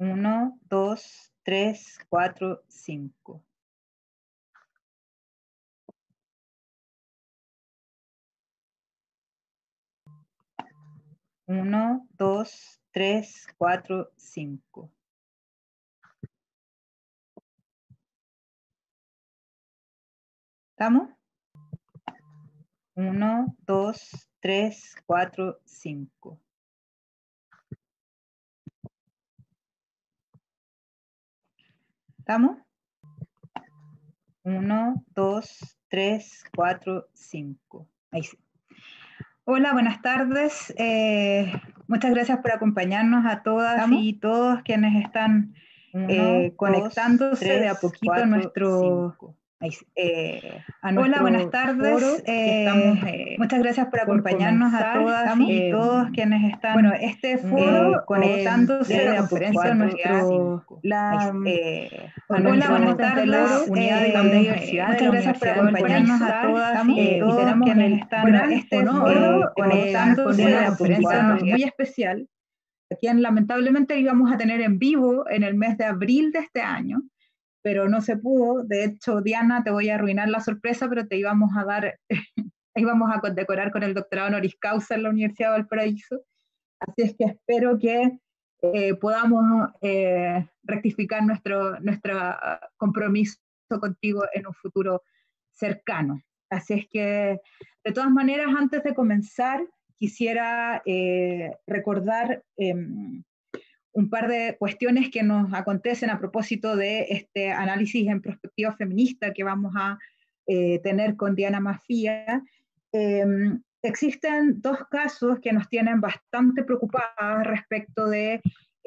Uno, dos, tres, cuatro, cinco. Uno, dos, tres, cuatro, cinco. ¿Estamos? Uno, dos, tres, cuatro, cinco. 1, 2, 3, 4, 5. Hola, buenas tardes. Eh, muchas gracias por acompañarnos a todas y todos quienes están conectando eh, conectándose de a poquito a nuestro... Eh, Hola, buenas tardes. Eh, eh, muchas gracias por acompañarnos a todas y todos eh, quienes están bueno, este eh, foro conectándose de la conferencia la, Hola, buenas tardes. Unidad de la universidad, muchas gracias por acompañarnos a todas y todos quienes están bueno, este foro conectándose la conferencia muy especial, Aquí, quien lamentablemente íbamos a tener en vivo en el mes de abril de este año pero no se pudo. De hecho, Diana, te voy a arruinar la sorpresa, pero te íbamos a dar, íbamos a condecorar con el doctorado honoris causa en la Universidad de Valparaíso. Así es que espero que eh, podamos eh, rectificar nuestro, nuestro compromiso contigo en un futuro cercano. Así es que, de todas maneras, antes de comenzar, quisiera eh, recordar em, un par de cuestiones que nos acontecen a propósito de este análisis en perspectiva feminista que vamos a eh, tener con Diana mafia em, existen dos casos que nos tienen bastante preocupadas respecto de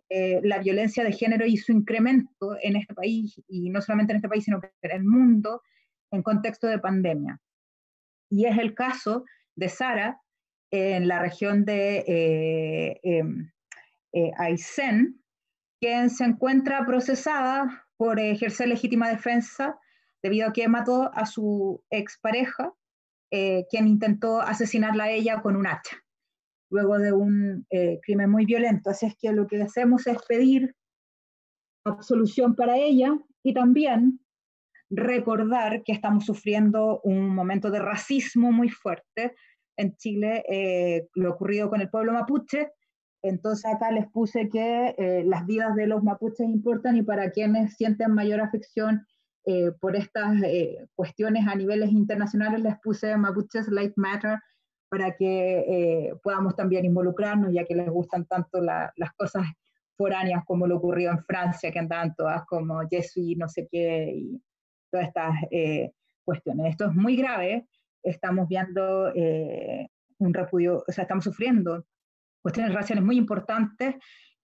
eh, la violencia de género y su incremento en este país, y no solamente en este país, sino en el mundo, en contexto de pandemia. Y es el caso de Sara en la región de eh, em, eh, Aysén, quien se encuentra procesada por ejercer legítima defensa debido a que mató a su expareja, eh, quien intentó asesinarla a ella con un hacha, luego de un eh, crimen muy violento. Así es que lo que hacemos es pedir absolución para ella y también recordar que estamos sufriendo un momento de racismo muy fuerte en Chile, eh, lo ocurrido con el pueblo mapuche, entonces acá les puse que eh, las vidas de los mapuches importan y para quienes sienten mayor afección eh, por estas eh, cuestiones a niveles internacionales les puse Mapuches Life Matter para que podamos también involucrarnos, ya que les gustan tanto las cosas foráneas como lo ocurrió en Francia, que andaban todas como Jesuí, no sé qué, y todas estas cuestiones. Esto es muy grave, estamos viendo un repudio, o sea, estamos sufriendo cuestiones raciales muy importantes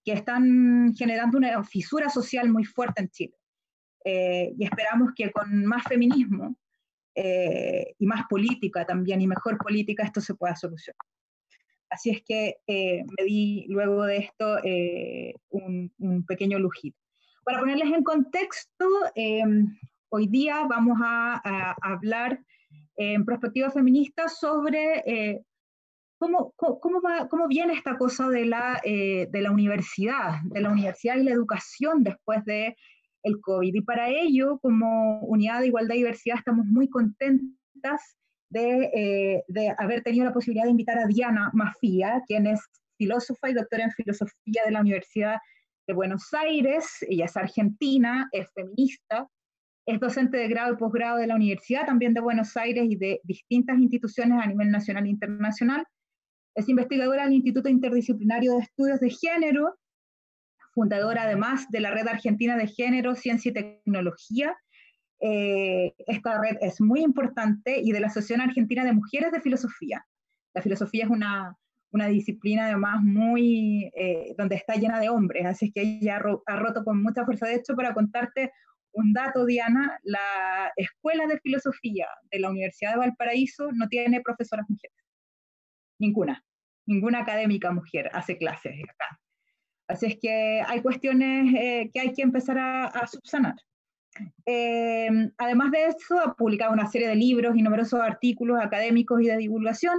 que están generando una fisura social muy fuerte en Chile. Eh, y esperamos que con más feminismo eh, y más política también, y mejor política, esto se pueda solucionar. Así es que eh, me di luego de esto un, pequeño lujito. Para ponerles en contexto, em, hoy día vamos a, a hablar en perspectiva feminista sobre ¿Cómo, cómo, va, ¿Cómo, viene esta cosa de la, eh, de la universidad, de la universidad y la educación después de el COVID? Y para ello, como Unidad de Igualdad y Diversidad, estamos muy contentas de, eh, de haber tenido la posibilidad de invitar a Diana Mafía, quien es filósofa y doctora en filosofía de la Universidad de Buenos Aires. Ella es argentina, es feminista, es docente de grado y posgrado de la Universidad también de Buenos Aires y de distintas instituciones a nivel nacional e internacional es investigadora del Instituto Interdisciplinario de Estudios de Género, fundadora además de la Red Argentina de Género, Ciencia y Tecnología. Eh, esta red es muy importante y de la Asociación Argentina de Mujeres de Filosofía. La filosofía es una, una disciplina además muy, eh, donde está llena de hombres, así es que ella ha roto con mucha fuerza. De hecho, para contarte un dato, Diana, la Escuela de Filosofía de la Universidad de Valparaíso no tiene profesoras mujeres. Ninguna ninguna académica mujer hace clases acá. Así es que hay cuestiones eh, que hay que empezar a, subsanar. Eh, además de eso, ha publicado una serie de libros y numerosos artículos académicos y de divulgación.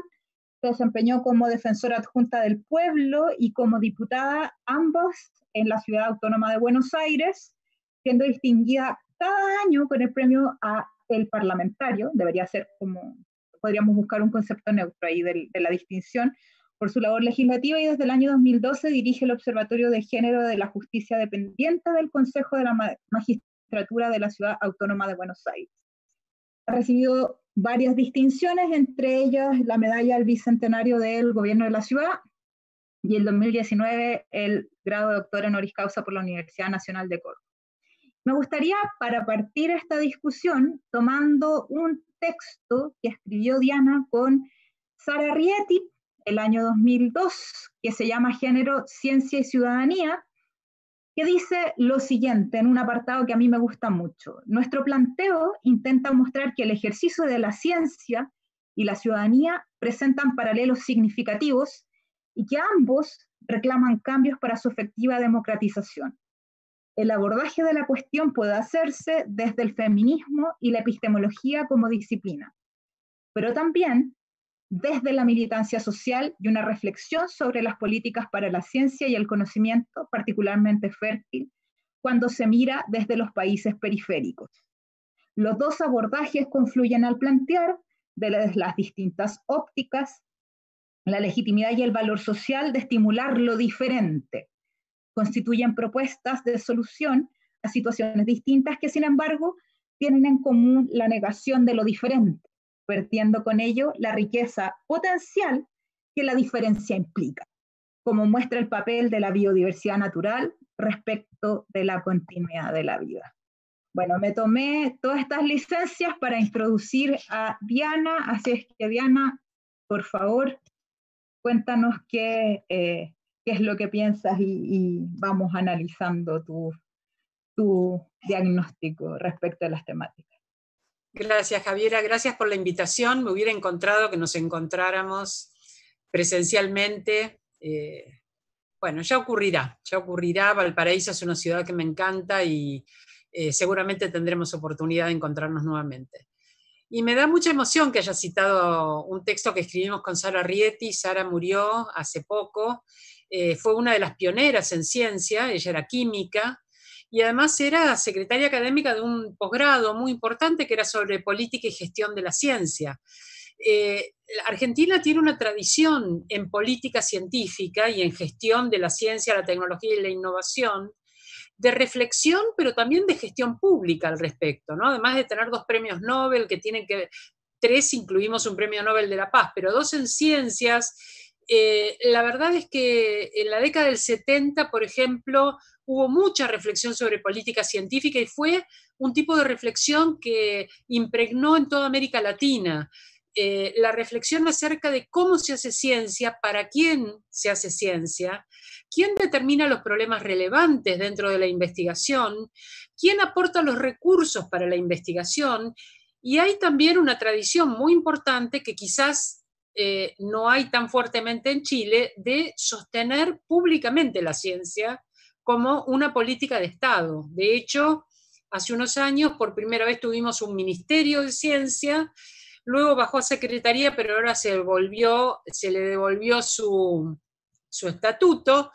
Se desempeñó como defensora adjunta del pueblo y como diputada, ambos en la ciudad autónoma de Buenos Aires, siendo distinguida cada año con el premio a el parlamentario. Debería ser como, podríamos buscar un concepto neutro ahí de la distinción, por su labor legislativa y desde el año 2012 dirige el Observatorio de Género de la Justicia Dependiente del Consejo de la Magistratura de la Ciudad Autónoma de Buenos Aires. Ha recibido varias distinciones, entre ellas la medalla al bicentenario del gobierno de la ciudad y el 2019 el grado de doctor honoris causa por la Universidad Nacional de Córdoba. Me gustaría, para partir esta discusión, tomando un texto que escribió Diana con Sara Rieti, el año 2002, que se llama Género, Ciencia y Ciudadanía, que dice lo siguiente en un apartado que a mí me gusta mucho. Nuestro planteo intenta mostrar que el ejercicio de la ciencia y la ciudadanía presentan paralelos significativos y que ambos reclaman cambios para su efectiva democratización. El abordaje de la cuestión puede hacerse desde el feminismo y la epistemología como disciplina, pero también desde la militancia social y una reflexión sobre las políticas para la ciencia y el conocimiento particularmente fértil cuando se mira desde los países periféricos. Los dos abordajes confluyen al plantear desde las distintas ópticas la legitimidad y el valor social de estimular lo diferente. Constituyen propuestas de solución a situaciones distintas que, sin embargo, tienen en común la negación de lo diferente con ello la riqueza potencial que la diferencia implica, como muestra el papel de la biodiversidad natural respecto de la continuidad de la vida. Bueno, me tomé todas estas licencias para introducir a Diana, así es que Diana, por favor, cuéntanos qué, eh, es lo que piensas y, vamos analizando tu, tu diagnóstico respecto a las temáticas. Gracias, Javiera. Gracias por la invitación. Me hubiera encontrado que nos encontráramos presencialmente. Eh, bueno, ya ocurrirá, ya ocurrirá. Valparaíso es una ciudad que me encanta y eh, seguramente tendremos oportunidad de encontrarnos nuevamente. Y me da mucha emoción que haya citado un texto que escribimos con Sara Rieti. Sara murió hace poco. Eh, fue una de las pioneras en ciencia, ella era química, y además era secretaria académica de un posgrado muy importante que era sobre política y gestión de la ciencia. Eh, Argentina tiene una tradición en política científica y en gestión de la ciencia, la tecnología y la innovación, de reflexión, pero también de gestión pública al respecto, ¿no? Además de tener dos premios Nobel que tienen que, tres incluimos un premio Nobel de la Paz, pero dos en ciencias eh, la verdad es que en la década del 70, por ejemplo, hubo mucha reflexión sobre política científica y fue un tipo de reflexión que impregnó en toda América Latina. Eh, la reflexión acerca de cómo se hace ciencia, para quién se hace ciencia, quién determina los problemas relevantes dentro de la investigación, quién aporta los recursos para la investigación. Y hay también una tradición muy importante que quizás eh, no hay tan fuertemente en Chile de sostener públicamente la ciencia como una política de Estado. De hecho, hace unos años por primera vez tuvimos un ministerio de ciencia, luego bajó a secretaría, pero ahora se, volvió, se le devolvió su, estatuto.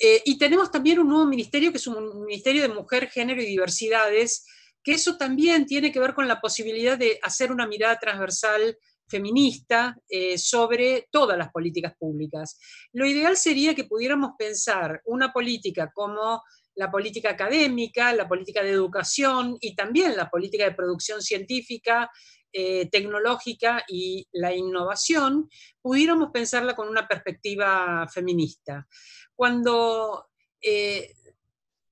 Eh, y tenemos también un nuevo ministerio que es un Ministerio de Mujer, Género y Diversidades, que eso también tiene que ver con la posibilidad de hacer una mirada transversal feminista eh, sobre todas las políticas públicas. Lo ideal sería que pudiéramos pensar una política como la política académica, la política de educación y también la política de producción científica, eh, tecnológica y la innovación, pudiéramos pensarla con una perspectiva feminista. Cuando eh,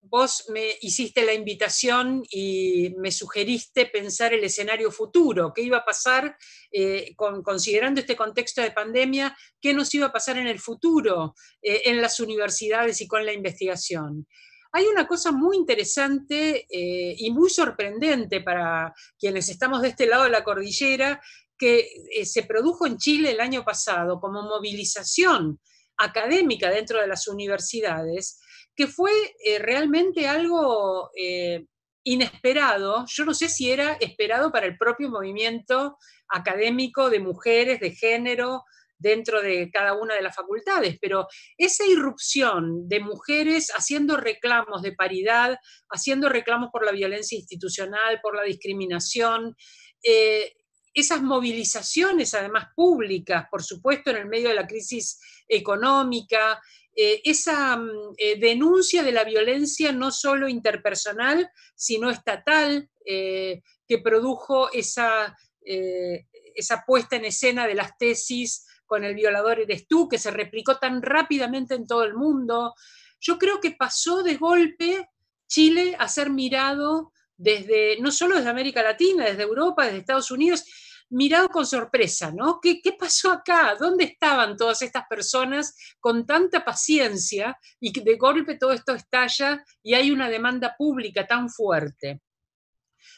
vos me hiciste la invitación y me sugeriste pensar el escenario futuro, qué iba a pasar, eh, considerando este contexto de pandemia, qué nos iba a pasar en el futuro eh, en las universidades y con la investigación. Hay una cosa muy interesante eh, y muy sorprendente para quienes estamos de este lado de la cordillera, que se produjo en Chile el año pasado como movilización académica dentro de las universidades, que fue eh, realmente algo eh, inesperado. Yo no sé si era esperado para el propio movimiento académico de mujeres, de género, dentro de cada una de las facultades, pero esa irrupción de mujeres haciendo reclamos de paridad, haciendo reclamos por la violencia institucional, por la discriminación, eh, esas movilizaciones, además públicas, por supuesto, en el medio de la crisis económica, eh, esa mm, eh, denuncia de la violencia no solo interpersonal, sino estatal, eh, que produjo esa, esa puesta en escena de las tesis con el violador eres tú, que se replicó tan rápidamente en todo el mundo. Yo creo que pasó de golpe Chile a ser mirado desde, no solo desde América Latina, desde Europa, desde Estados Unidos, mirado con sorpresa, ¿no? ¿Qué, pasó acá? ¿Dónde estaban todas estas personas con tanta paciencia y de golpe todo esto estalla y hay una demanda pública tan fuerte?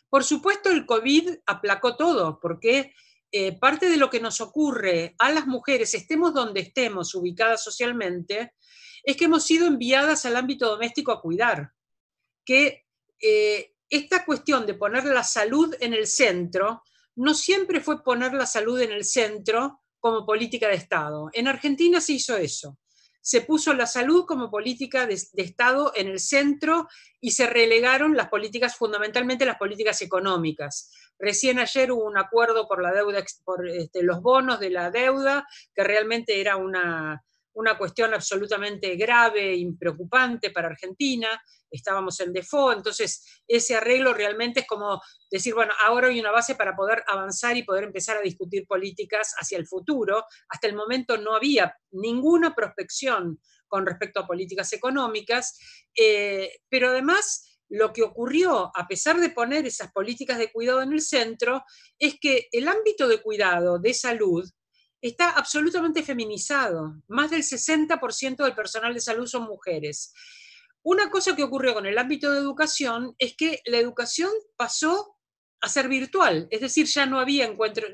Por supuesto, el COVID aplacó todo, porque eh, parte de lo que nos ocurre a las mujeres, estemos donde estemos, ubicadas socialmente, es que hemos sido enviadas al ámbito doméstico a cuidar, que eh, esta cuestión de poner la salud en el centro no siempre fue poner la salud en el centro como política de Estado. En Argentina se hizo eso. Se puso la salud como política de, Estado en el centro y se relegaron las políticas, fundamentalmente las políticas económicas. Recién ayer hubo un acuerdo por la deuda, por este, los bonos de la deuda, que realmente era una, una cuestión absolutamente grave, preocupante para Argentina, estábamos en default, entonces ese arreglo realmente es como decir, bueno, ahora hay una base para poder avanzar y poder empezar a discutir políticas hacia el futuro. Hasta el momento no había ninguna prospección con respecto a políticas económicas, eh, pero además lo que ocurrió, a pesar de poner esas políticas de cuidado en el centro, es que el ámbito de cuidado, de salud, está absolutamente feminizado. Más del 60% del personal de salud son mujeres. Una cosa que ocurrió con el ámbito de educación es que la educación pasó a ser virtual, es decir, ya no había encuentro,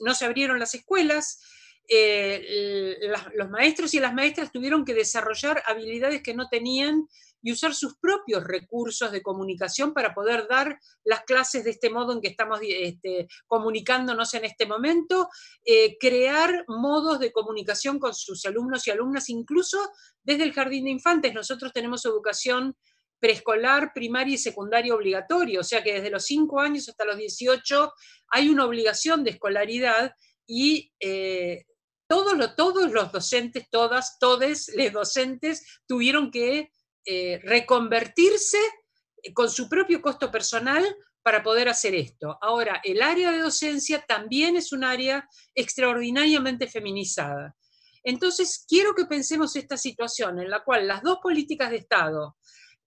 no se abrieron las escuelas, eh, los maestros y las maestras tuvieron que desarrollar habilidades que no tenían y usar sus propios recursos de comunicación para poder dar las clases de este modo en que estamos este, comunicándonos en este momento, eh, crear modos de comunicación con sus alumnos y alumnas, incluso desde el jardín de infantes. Nosotros tenemos educación preescolar, primaria y secundaria obligatoria, o sea que desde los 5 años hasta los 18 hay una obligación de escolaridad y... Eh, todos, todos los docentes, todas, todes, los docentes, tuvieron que eh, reconvertirse con su propio costo personal para poder hacer esto. Ahora, el área de docencia también es un área extraordinariamente feminizada. Entonces, quiero que pensemos esta situación en la cual las dos políticas de Estado,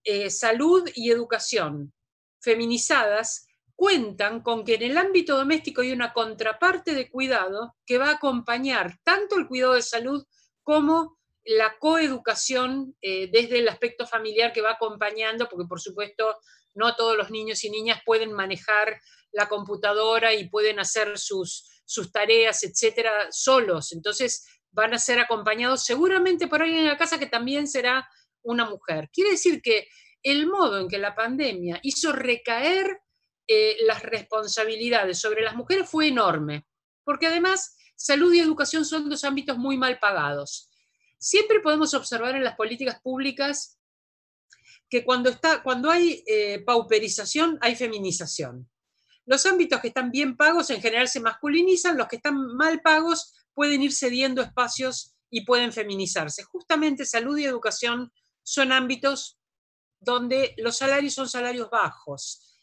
eh, salud y educación, feminizadas, cuentan con que en el ámbito doméstico hay una contraparte de cuidado que va a acompañar tanto el cuidado de salud como la coeducación eh, desde el aspecto familiar que va acompañando, porque por supuesto no todos los niños y niñas pueden manejar la computadora y pueden hacer sus, tareas, etcétera, solos. Entonces van a ser acompañados seguramente por alguien en la casa que también será una mujer. Quiere decir que el modo en que la pandemia hizo recaer eh, las responsabilidades sobre las mujeres fue enorme, porque además salud y educación son dos ámbitos muy mal pagados. Siempre podemos observar en las políticas públicas que cuando, está, cuando hay eh, pauperización, hay feminización. Los ámbitos que están bien pagos en general se masculinizan, los que están mal pagos pueden ir cediendo espacios y pueden feminizarse. Justamente salud y educación son ámbitos donde los salarios son salarios bajos.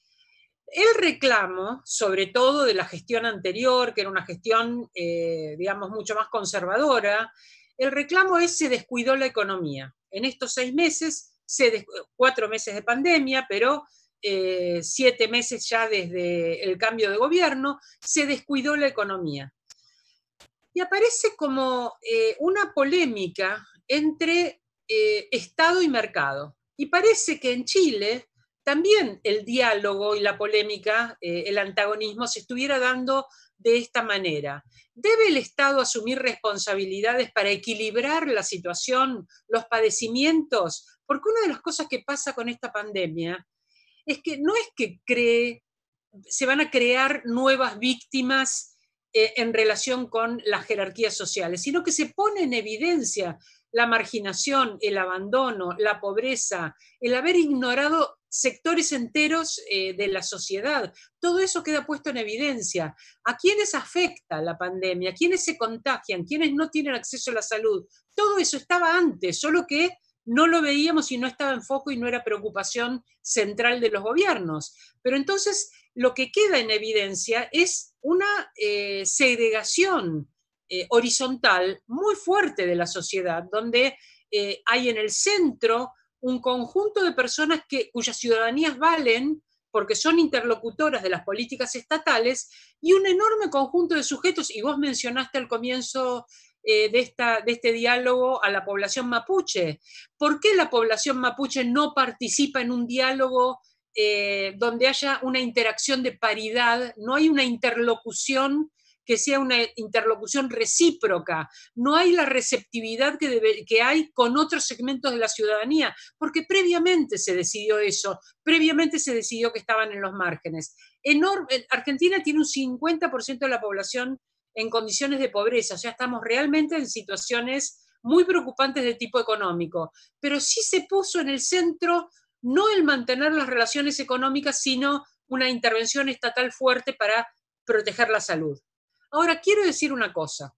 El reclamo, sobre todo de la gestión anterior, que era una gestión, eh, digamos, mucho más conservadora, el reclamo es se descuidó la economía. En estos seis meses, se cuatro meses de pandemia, pero eh, siete meses ya desde el cambio de gobierno, se descuidó la economía. Y aparece como eh, una polémica entre eh, Estado y mercado. Y parece que en Chile también el diálogo y la polémica, el antagonismo, se estuviera dando de esta manera. ¿Debe el Estado asumir responsabilidades para equilibrar la situación, los padecimientos? Porque una de las cosas que pasa con esta pandemia es que no es que cree, se van a crear nuevas víctimas eh, en relación con las jerarquías sociales, sino que se pone en evidencia la marginación, el abandono, la pobreza, el haber ignorado sectores enteros eh, de la sociedad. Todo eso queda puesto en evidencia. ¿A quiénes afecta la pandemia? ¿Quiénes se contagian? ¿Quiénes no tienen acceso a la salud? Todo eso estaba antes, solo que no lo veíamos y no estaba en foco y no era preocupación central de los gobiernos. Pero entonces lo que queda en evidencia es una eh, segregación eh, horizontal muy fuerte de la sociedad, donde hay en el centro un conjunto de personas que, cuyas ciudadanías valen porque son interlocutoras de las políticas estatales y un enorme conjunto de sujetos, y vos mencionaste al comienzo eh, de, esta, de este diálogo a la población mapuche. ¿Por qué la población mapuche no participa en un diálogo eh, donde haya una interacción de paridad, no hay una interlocución que sea una interlocución recíproca, no hay la receptividad que, hay con otros segmentos de la ciudadanía, porque previamente se decidió eso, previamente se decidió que estaban en los márgenes. Enorme, eh, Argentina tiene un 50% de la población en condiciones de pobreza, o sea, estamos realmente en situaciones muy preocupantes de tipo económico, pero sí se puso en el centro no el mantener las relaciones económicas, sino una intervención estatal fuerte para proteger la salud. Ahora, quiero decir una cosa.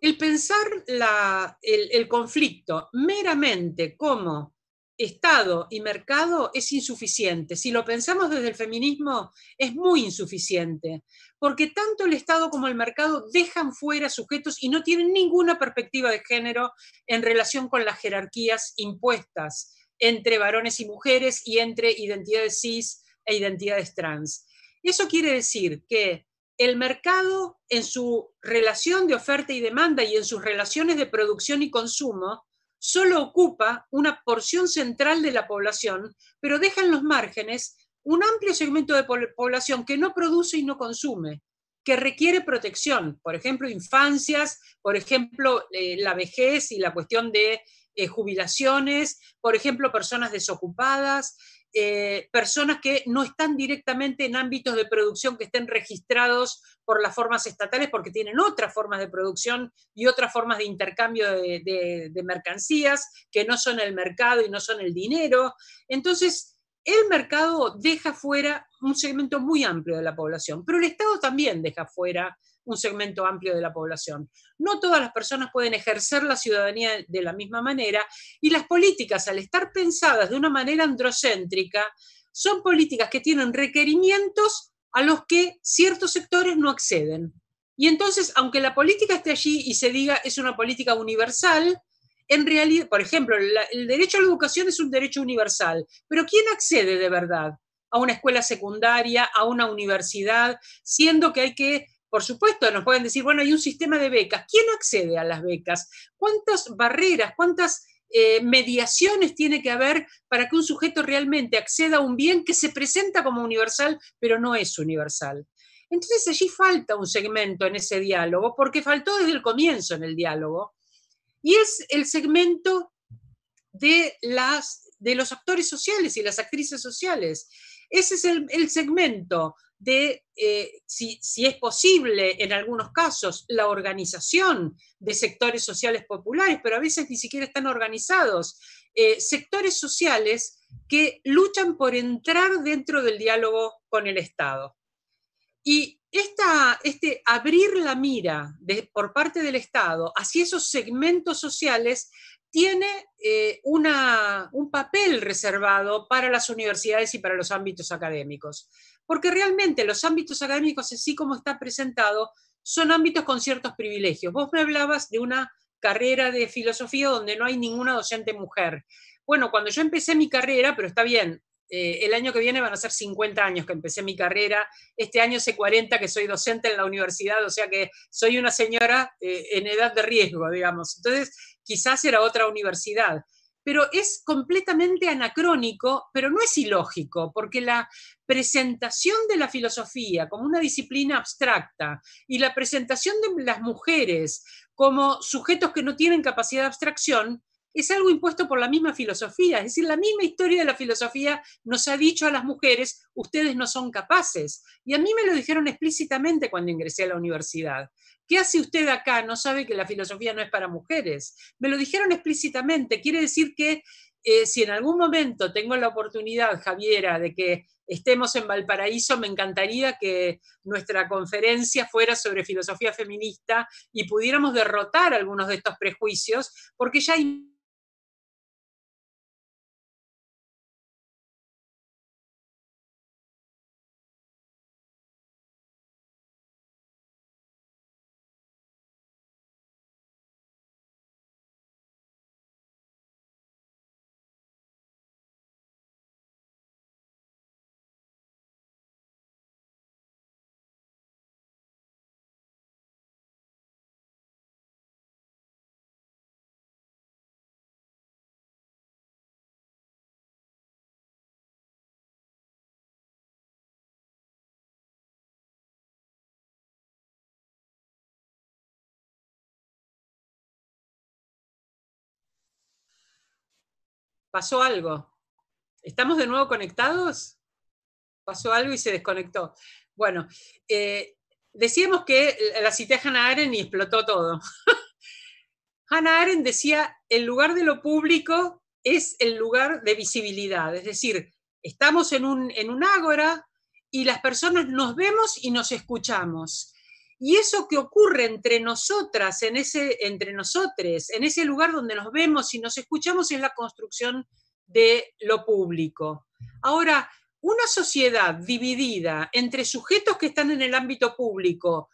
El pensar el, el conflicto meramente como Estado y mercado es insuficiente. Si lo pensamos desde el feminismo, es muy insuficiente, porque tanto el Estado como el mercado dejan fuera sujetos y no tienen ninguna perspectiva de género en relación con las jerarquías impuestas entre varones y mujeres y entre identidades cis e identidades trans. Eso quiere decir que el mercado en su relación de oferta y demanda y en sus relaciones de producción y consumo solo ocupa una porción central de la población, pero deja en los márgenes un amplio segmento de población que no produce y no consume, que requiere protección, por ejemplo, infancias, por ejemplo, eh, la vejez y la cuestión de eh, jubilaciones, por ejemplo, personas desocupadas, eh, personas que no están directamente en ámbitos de producción que estén registrados por las formas estatales porque tienen otras formas de producción y otras formas de intercambio de, de mercancías que no son el mercado y no son el dinero. Entonces, el mercado deja fuera un segmento muy amplio de la población, pero el Estado también deja fuera un segmento amplio de la población. No todas las personas pueden ejercer la ciudadanía de la misma manera y las políticas, al estar pensadas de una manera androcéntrica, son políticas que tienen requerimientos a los que ciertos sectores no acceden. Y entonces, aunque la política esté allí y se diga es una política universal, en realidad, por ejemplo, el derecho a la educación es un derecho universal, pero ¿quién accede de verdad a una escuela secundaria, a una universidad, siendo que hay que por supuesto, nos pueden decir, bueno, hay un sistema de becas. ¿Quién accede a las becas? ¿Cuántas barreras, cuántas eh, mediaciones tiene que haber para que un sujeto realmente acceda a un bien que se presenta como universal, pero no es universal? Entonces allí falta un segmento en ese diálogo, porque faltó desde el comienzo en el diálogo, y es el segmento de, las, de los actores sociales y las actrices sociales. Ese es el segmento de, eh, si, es posible, en algunos casos, la organización de sectores sociales populares, pero a veces ni siquiera están organizados, eh, sectores sociales que luchan por entrar dentro del diálogo con el Estado. Y este abrir la mira por parte del Estado hacia esos segmentos sociales tiene eh, un papel reservado para las universidades y para los ámbitos académicos. Porque realmente los ámbitos académicos, así como está presentado, son ámbitos con ciertos privilegios. Vos me hablabas de una carrera de filosofía donde no hay ninguna docente mujer. Bueno, cuando yo empecé mi carrera, pero está bien, eh, el año que viene van a ser 50 años que empecé mi carrera, este año hace 40 que soy docente en la universidad, o sea que soy una señora eh, en edad de riesgo, digamos. Entonces, quizás era otra universidad. Pero es completamente anacrónico, pero no es ilógico, porque la presentación de la filosofía como una disciplina abstracta y la presentación de las mujeres como sujetos que no tienen capacidad de abstracción es algo impuesto por la misma filosofía, es decir, la misma historia de la filosofía nos ha dicho a las mujeres, ustedes no son capaces. Y a mí me lo dijeron explícitamente cuando ingresé a la universidad. ¿Qué hace usted acá? No sabe que la filosofía no es para mujeres. Me lo dijeron explícitamente, quiere decir que eh, si en algún momento tengo la oportunidad, Javiera, de que estemos en Valparaíso, me encantaría que nuestra conferencia fuera sobre filosofía feminista y pudiéramos derrotar algunos de estos prejuicios, porque ya hay pasó algo. ¿Estamos de nuevo conectados? Pasó algo y se desconectó. Bueno, eh, decíamos que la cité a Hannah Arendt y explotó todo. Hannah Arendt decía, el lugar de lo público es el lugar de visibilidad, es decir, estamos en un, en un ágora y las personas nos vemos y nos escuchamos. Y eso que ocurre entre nosotras, en ese, entre nosotres, en ese lugar donde nos vemos y nos escuchamos es la construcción de lo público. Ahora, una sociedad dividida entre sujetos que están en el ámbito público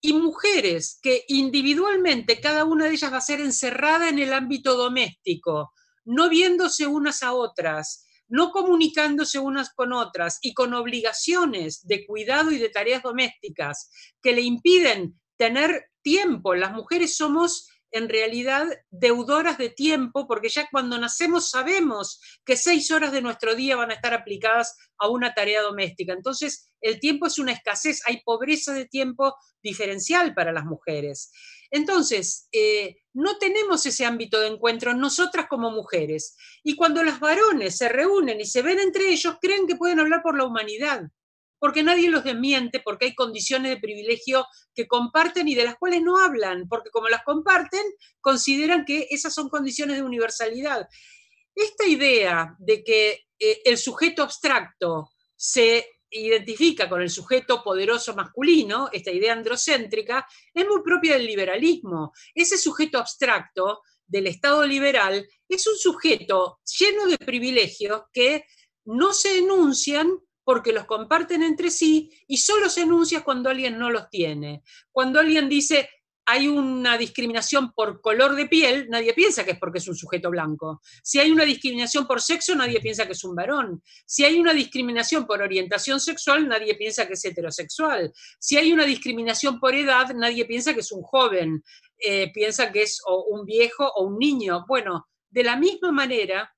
y mujeres que individualmente cada una de ellas va a ser encerrada en el ámbito doméstico, no viéndose unas a otras no comunicándose unas con otras y con obligaciones de cuidado y de tareas domésticas que le impiden tener tiempo. Las mujeres somos en realidad deudoras de tiempo, porque ya cuando nacemos sabemos que seis horas de nuestro día van a estar aplicadas a una tarea doméstica. Entonces, el tiempo es una escasez, hay pobreza de tiempo diferencial para las mujeres. Entonces, eh, no tenemos ese ámbito de encuentro nosotras como mujeres. Y cuando los varones se reúnen y se ven entre ellos, creen que pueden hablar por la humanidad, porque nadie los desmiente, porque hay condiciones de privilegio que comparten y de las cuales no hablan, porque como las comparten, consideran que esas son condiciones de universalidad. Esta idea de que eh, el sujeto abstracto se identifica con el sujeto poderoso masculino, esta idea androcéntrica, es muy propia del liberalismo. Ese sujeto abstracto del Estado liberal es un sujeto lleno de privilegios que no se enuncian porque los comparten entre sí y solo se enuncia cuando alguien no los tiene. Cuando alguien dice, hay una discriminación por color de piel, nadie piensa que es porque es un sujeto blanco. Si hay una discriminación por sexo, nadie piensa que es un varón. Si hay una discriminación por orientación sexual, nadie piensa que es heterosexual. Si hay una discriminación por edad, nadie piensa que es un joven, eh, piensa que es un viejo o un niño. Bueno, de la misma manera,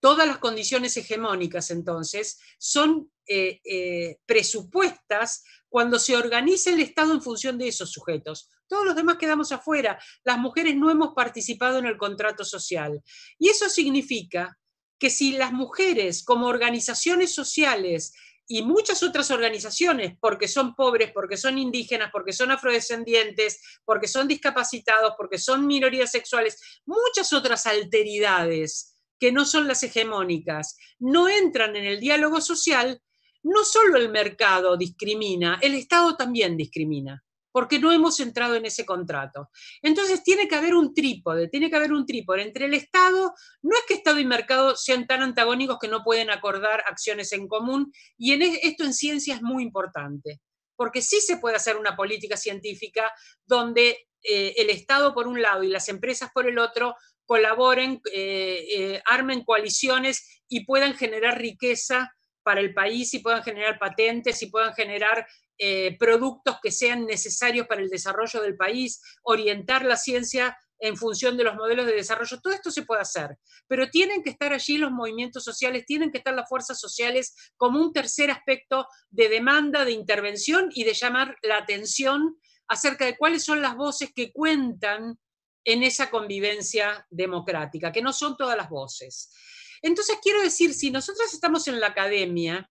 todas las condiciones hegemónicas entonces son eh, eh, presupuestas cuando se organiza el Estado en función de esos sujetos. Todos los demás quedamos afuera. Las mujeres no hemos participado en el contrato social. Y eso significa que si las mujeres como organizaciones sociales y muchas otras organizaciones, porque son pobres, porque son indígenas, porque son afrodescendientes, porque son discapacitados, porque son minorías sexuales, muchas otras alteridades que no son las hegemónicas, no entran en el diálogo social, no solo el mercado discrimina, el Estado también discrimina porque no hemos entrado en ese contrato. Entonces tiene que haber un trípode, tiene que haber un trípode entre el Estado, no es que Estado y mercado sean tan antagónicos que no pueden acordar acciones en común, y e-, esto en ciencia es muy importante, porque sí se puede hacer una política científica donde eh, el Estado por un lado y las empresas por el otro colaboren, eh, eh, armen coaliciones y puedan generar riqueza para el país y puedan generar patentes y puedan generar eh, productos que sean necesarios para el desarrollo del país, orientar la ciencia en función de los modelos de desarrollo. Todo esto se puede hacer, pero tienen que estar allí los movimientos sociales, tienen que estar las fuerzas sociales como un tercer aspecto de demanda, de intervención y de llamar la atención acerca de cuáles son las voces que cuentan en esa convivencia democrática, que no son todas las voces. Entonces, quiero decir, si nosotros estamos en la academia,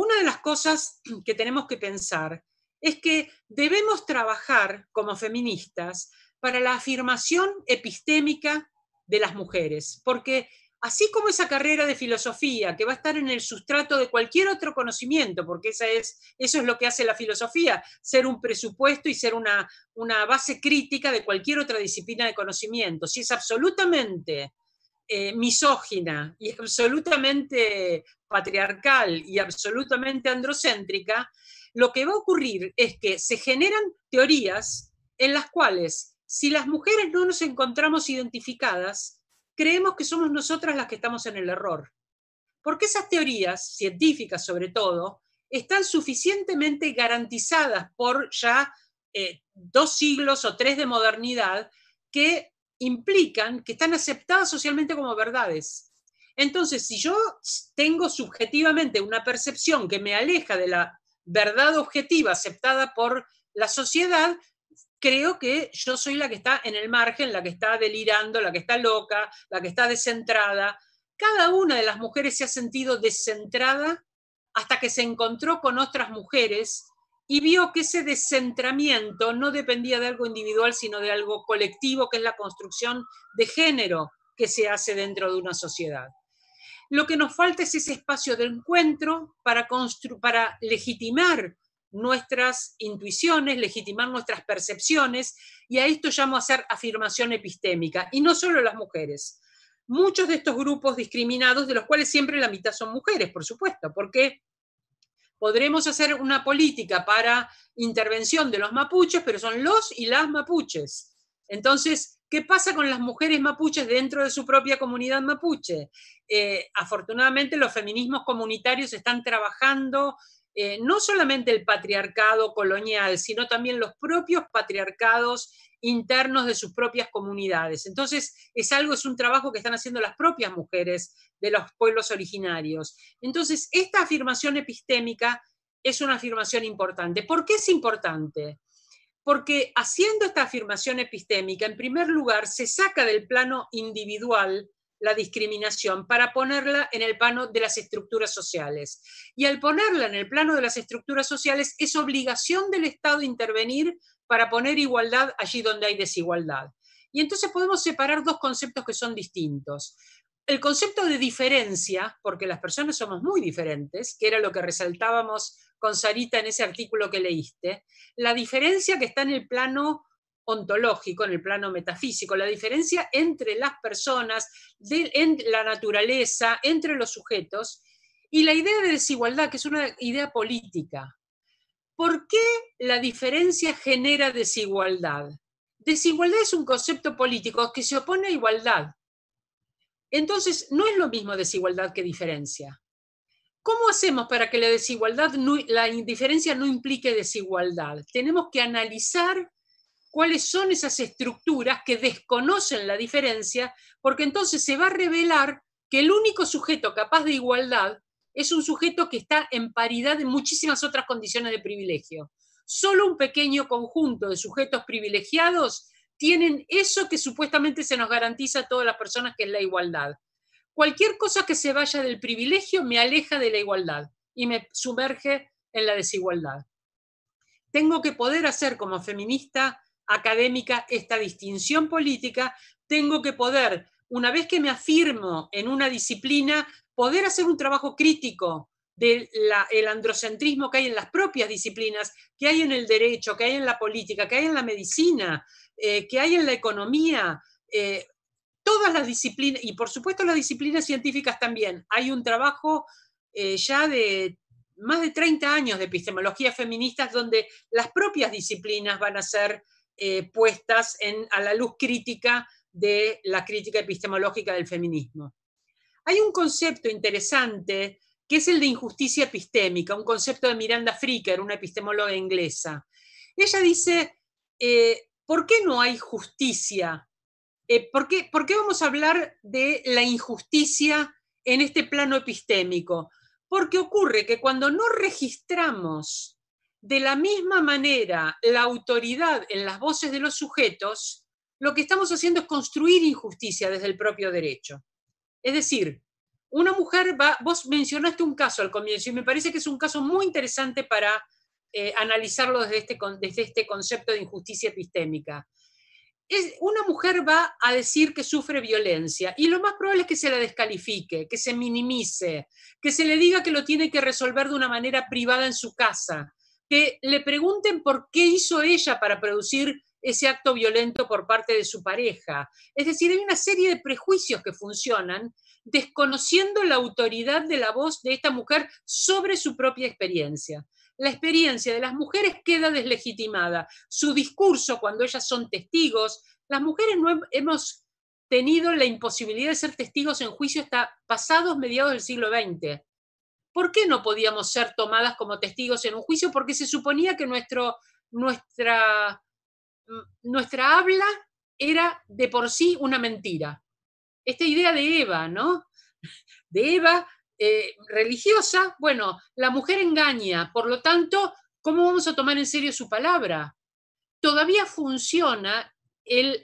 una de las cosas que tenemos que pensar es que debemos trabajar como feministas para la afirmación epistémica de las mujeres, porque así como esa carrera de filosofía que va a estar en el sustrato de cualquier otro conocimiento, porque esa es, eso es lo que hace la filosofía, ser un presupuesto y ser una, una base crítica de cualquier otra disciplina de conocimiento. Si es absolutamente eh, misógina y absolutamente patriarcal y absolutamente androcéntrica, lo que va a ocurrir es que se generan teorías en las cuales, si las mujeres no nos encontramos identificadas, creemos que somos nosotras las que estamos en el error. Porque esas teorías, científicas sobre todo, están suficientemente garantizadas por ya eh, dos siglos o tres de modernidad que implican que están aceptadas socialmente como verdades. Entonces, si yo tengo subjetivamente una percepción que me aleja de la verdad objetiva aceptada por la sociedad, creo que yo soy la que está en el margen, la que está delirando, la que está loca, la que está descentrada. Cada una de las mujeres se ha sentido descentrada hasta que se encontró con otras mujeres y vio que ese descentramiento no dependía de algo individual, sino de algo colectivo, que es la construcción de género que se hace dentro de una sociedad. Lo que nos falta es ese espacio de encuentro para, para legitimar nuestras intuiciones, legitimar nuestras percepciones, y a esto llamo a hacer afirmación epistémica, y no solo las mujeres. Muchos de estos grupos discriminados, de los cuales siempre la mitad son mujeres, por supuesto, porque podremos hacer una política para intervención de los mapuches, pero son los y las mapuches. Entonces, ¿qué pasa con las mujeres mapuches dentro de su propia comunidad mapuche? Eh, afortunadamente, los feminismos comunitarios están trabajando eh, no solamente el patriarcado colonial, sino también los propios patriarcados internos de sus propias comunidades. Entonces, es algo, es un trabajo que están haciendo las propias mujeres de los pueblos originarios. Entonces, esta afirmación epistémica es una afirmación importante. ¿Por qué es importante? Porque haciendo esta afirmación epistémica, en primer lugar, se saca del plano individual la discriminación para ponerla en el plano de las estructuras sociales. Y al ponerla en el plano de las estructuras sociales es obligación del Estado intervenir para poner igualdad allí donde hay desigualdad. Y entonces podemos separar dos conceptos que son distintos. El concepto de diferencia, porque las personas somos muy diferentes, que era lo que resaltábamos con Sarita en ese artículo que leíste, la diferencia que está en el plano ontológico, en el plano metafísico, la diferencia entre las personas, de, la naturaleza, entre los sujetos, y la idea de desigualdad, que es una idea política. ¿Por qué la diferencia genera desigualdad? Desigualdad es un concepto político que se opone a igualdad. Entonces, no es lo mismo desigualdad que diferencia. ¿Cómo hacemos para que la desigualdad, la indiferencia no implique desigualdad? Tenemos que analizar cuáles son esas estructuras que desconocen la diferencia, porque entonces se va a revelar que el único sujeto capaz de igualdad es un sujeto que está en paridad de muchísimas otras condiciones de privilegio. Solo un pequeño conjunto de sujetos privilegiados tienen eso que supuestamente se nos garantiza a todas las personas, que es la igualdad. Cualquier cosa que se vaya del privilegio me aleja de la igualdad y me sumerge en la desigualdad. Tengo que poder hacer como feminista académica esta distinción política, tengo que poder, una vez que me afirmo en una disciplina, poder hacer un trabajo crítico del androcentrismo que hay en las propias disciplinas, que hay en el derecho, que hay en la política, que hay en la medicina, eh, que hay en la economía. Eh, todas las disciplinas, y por supuesto las disciplinas científicas también, hay un trabajo eh, ya de más de 30 años de epistemología feminista donde las propias disciplinas van a ser eh, puestas a la luz crítica de la crítica epistemológica del feminismo. Hay un concepto interesante que es el de injusticia epistémica, un concepto de Miranda Fricker, una epistemóloga inglesa. Ella dice, eh, ¿por qué no hay justicia? Eh, ¿Por qué vamos a hablar de la injusticia en este plano epistémico? Porque ocurre que cuando no registramos de la misma manera, la autoridad en las voces de los sujetos, lo que estamos haciendo es construir injusticia desde el propio derecho. Es decir, una mujer va, vos mencionaste un caso al comienzo y me parece que es un caso muy interesante para eh, analizarlo desde este, desde este concepto de injusticia epistémica. Es, una mujer va a decir que sufre violencia y lo más probable es que se la descalifique, que se minimice, que se le diga que lo tiene que resolver de una manera privada en su casa, que le pregunten por qué hizo ella para producir ese acto violento por parte de su pareja. Es decir, hay una serie de prejuicios que funcionan desconociendo la autoridad de la voz de esta mujer sobre su propia experiencia. La experiencia de las mujeres queda deslegitimada. Su discurso, cuando ellas son testigos, las mujeres no hemos tenido la imposibilidad de ser testigos en juicio hasta pasados mediados del siglo XX. ¿por qué no podíamos ser tomadas como testigos en un juicio? Porque se suponía que nuestro, nuestra, mm, nuestra habla era de por sí una mentira. Esta idea de Eva, ¿no? De Eva eh, religiosa, bueno, la mujer engaña, por lo tanto, ¿cómo vamos a tomar en serio su palabra? Todavía funciona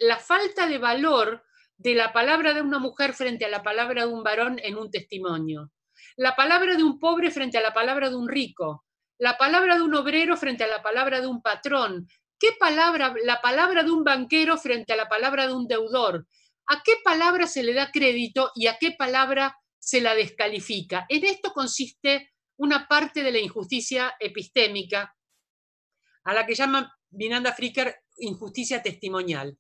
la falta de valor de la palabra de una mujer frente a la palabra de un varón en un testimonio la palabra de un pobre frente a la palabra de un rico, la palabra de un obrero frente a la palabra de un patrón, qué palabra, la palabra de un banquero frente a la palabra de un deudor, a qué palabra se le da crédito y a qué palabra se la descalifica. En esto consiste una parte de la injusticia epistémica, a la que llama Miranda Fricker injusticia testimonial.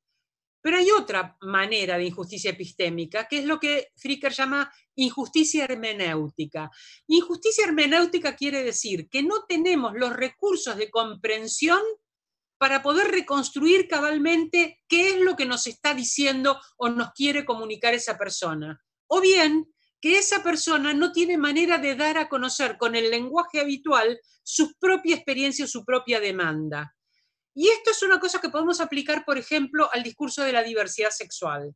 Pero hay otra manera de injusticia epistémica, que es lo que Fricker llama injusticia hermenéutica. Injusticia hermenéutica quiere decir que no tenemos los recursos de comprensión para poder reconstruir cabalmente qué es lo que nos está diciendo o nos quiere comunicar esa persona. O bien que esa persona no tiene manera de dar a conocer con el lenguaje habitual su propia experiencia o su propia demanda. Y esto es una cosa que podemos aplicar, por ejemplo, al discurso de la diversidad sexual.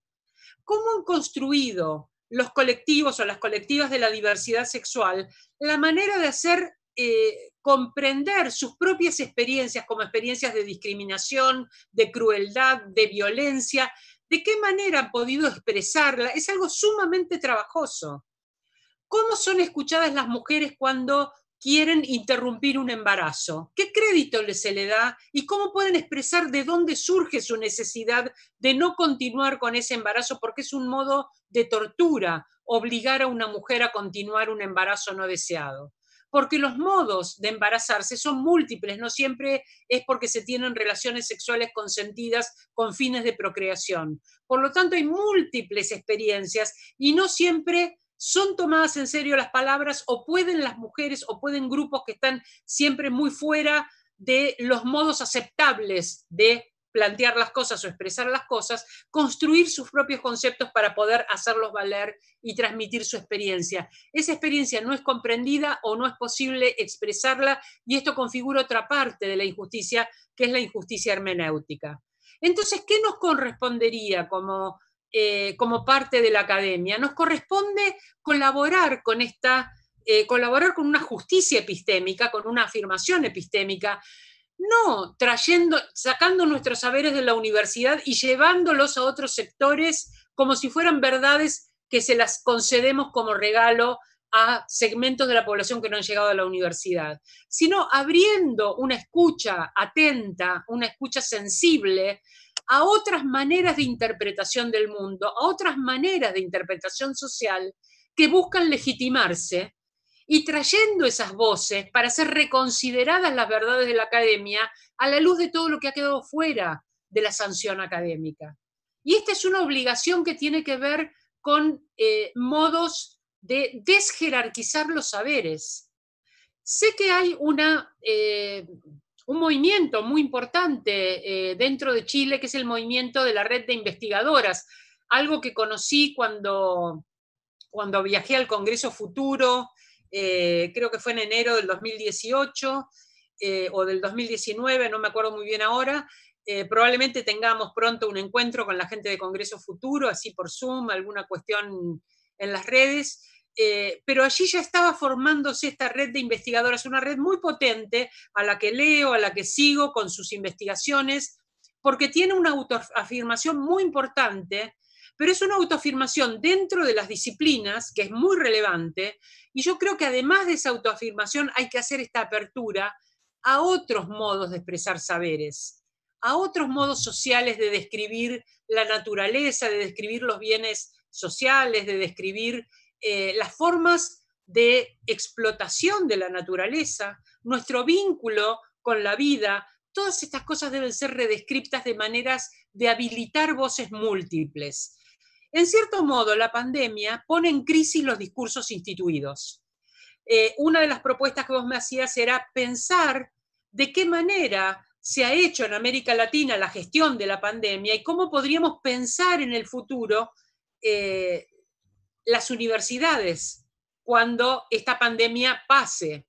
¿Cómo han construido los colectivos o las colectivas de la diversidad sexual la manera de hacer eh, comprender sus propias experiencias como experiencias de discriminación, de crueldad, de violencia, de qué manera han podido expresarla, es algo sumamente trabajoso. ¿Cómo son escuchadas las mujeres cuando quieren interrumpir un embarazo? ¿Qué crédito se le da y cómo pueden expresar de dónde surge su necesidad de no continuar con ese embarazo? Porque es un modo de tortura obligar a una mujer a continuar un embarazo no deseado. Porque los modos de embarazarse son múltiples, no siempre es porque se tienen relaciones sexuales consentidas con fines de procreación. Por lo tanto, hay múltiples experiencias y no siempre ¿Son tomadas en serio las palabras o pueden las mujeres o pueden grupos que están siempre muy fuera de los modos aceptables de plantear las cosas o expresar las cosas, construir sus propios conceptos para poder hacerlos valer y transmitir su experiencia. Esa experiencia no es comprendida o no es posible expresarla y esto configura otra parte de la injusticia, que es la injusticia hermenéutica. Entonces, ¿qué nos correspondería como eh, como parte de la academia. Nos corresponde colaborar con esta, eh, colaborar con una justicia epistémica, con una afirmación epistémica, no trayendo, sacando nuestros saberes de la universidad y llevándolos a otros sectores como si fueran verdades que se las concedemos como regalo a segmentos de la población que no han llegado a la universidad, sino abriendo una escucha atenta, una escucha sensible a otras maneras de interpretación del mundo, a otras maneras de interpretación social que buscan legitimarse y trayendo esas voces para ser reconsideradas las verdades de la academia a la luz de todo lo que ha quedado fuera de la sanción académica. Y esta es una obligación que tiene que ver con eh, modos de desjerarquizar los saberes. Sé que hay una eh, un movimiento muy importante eh, dentro de Chile, que es el movimiento de la red de investigadoras, algo que conocí cuando, cuando viajé al Congreso Futuro, eh, creo que fue en enero del 2018 eh, o del 2019, no me acuerdo muy bien ahora. probablemente tengamos pronto un encuentro con la gente de Congreso Futuro, así por Zoom, alguna cuestión en las redes. Eh, pero allí ya estaba formándose esta red de investigadoras, una red muy potente a la que leo, a la que sigo con sus investigaciones, porque tiene una autoafirmación muy importante, pero es una autoafirmación dentro de las disciplinas que es muy relevante, y yo creo que además de esa autoafirmación hay que hacer esta apertura a otros modos de expresar saberes, a otros modos sociales de describir la naturaleza, de describir los bienes sociales, de describir eh, las formas de explotación de la naturaleza, nuestro vínculo con la vida, todas estas cosas deben ser redescriptas de maneras de habilitar voces múltiples. En cierto modo, la pandemia pone en crisis los discursos instituidos. Eh, una de las propuestas que vos me hacías era pensar de qué manera se ha hecho en América Latina la gestión de la pandemia y cómo podríamos pensar en el futuro eh, las universidades cuando esta pandemia pase.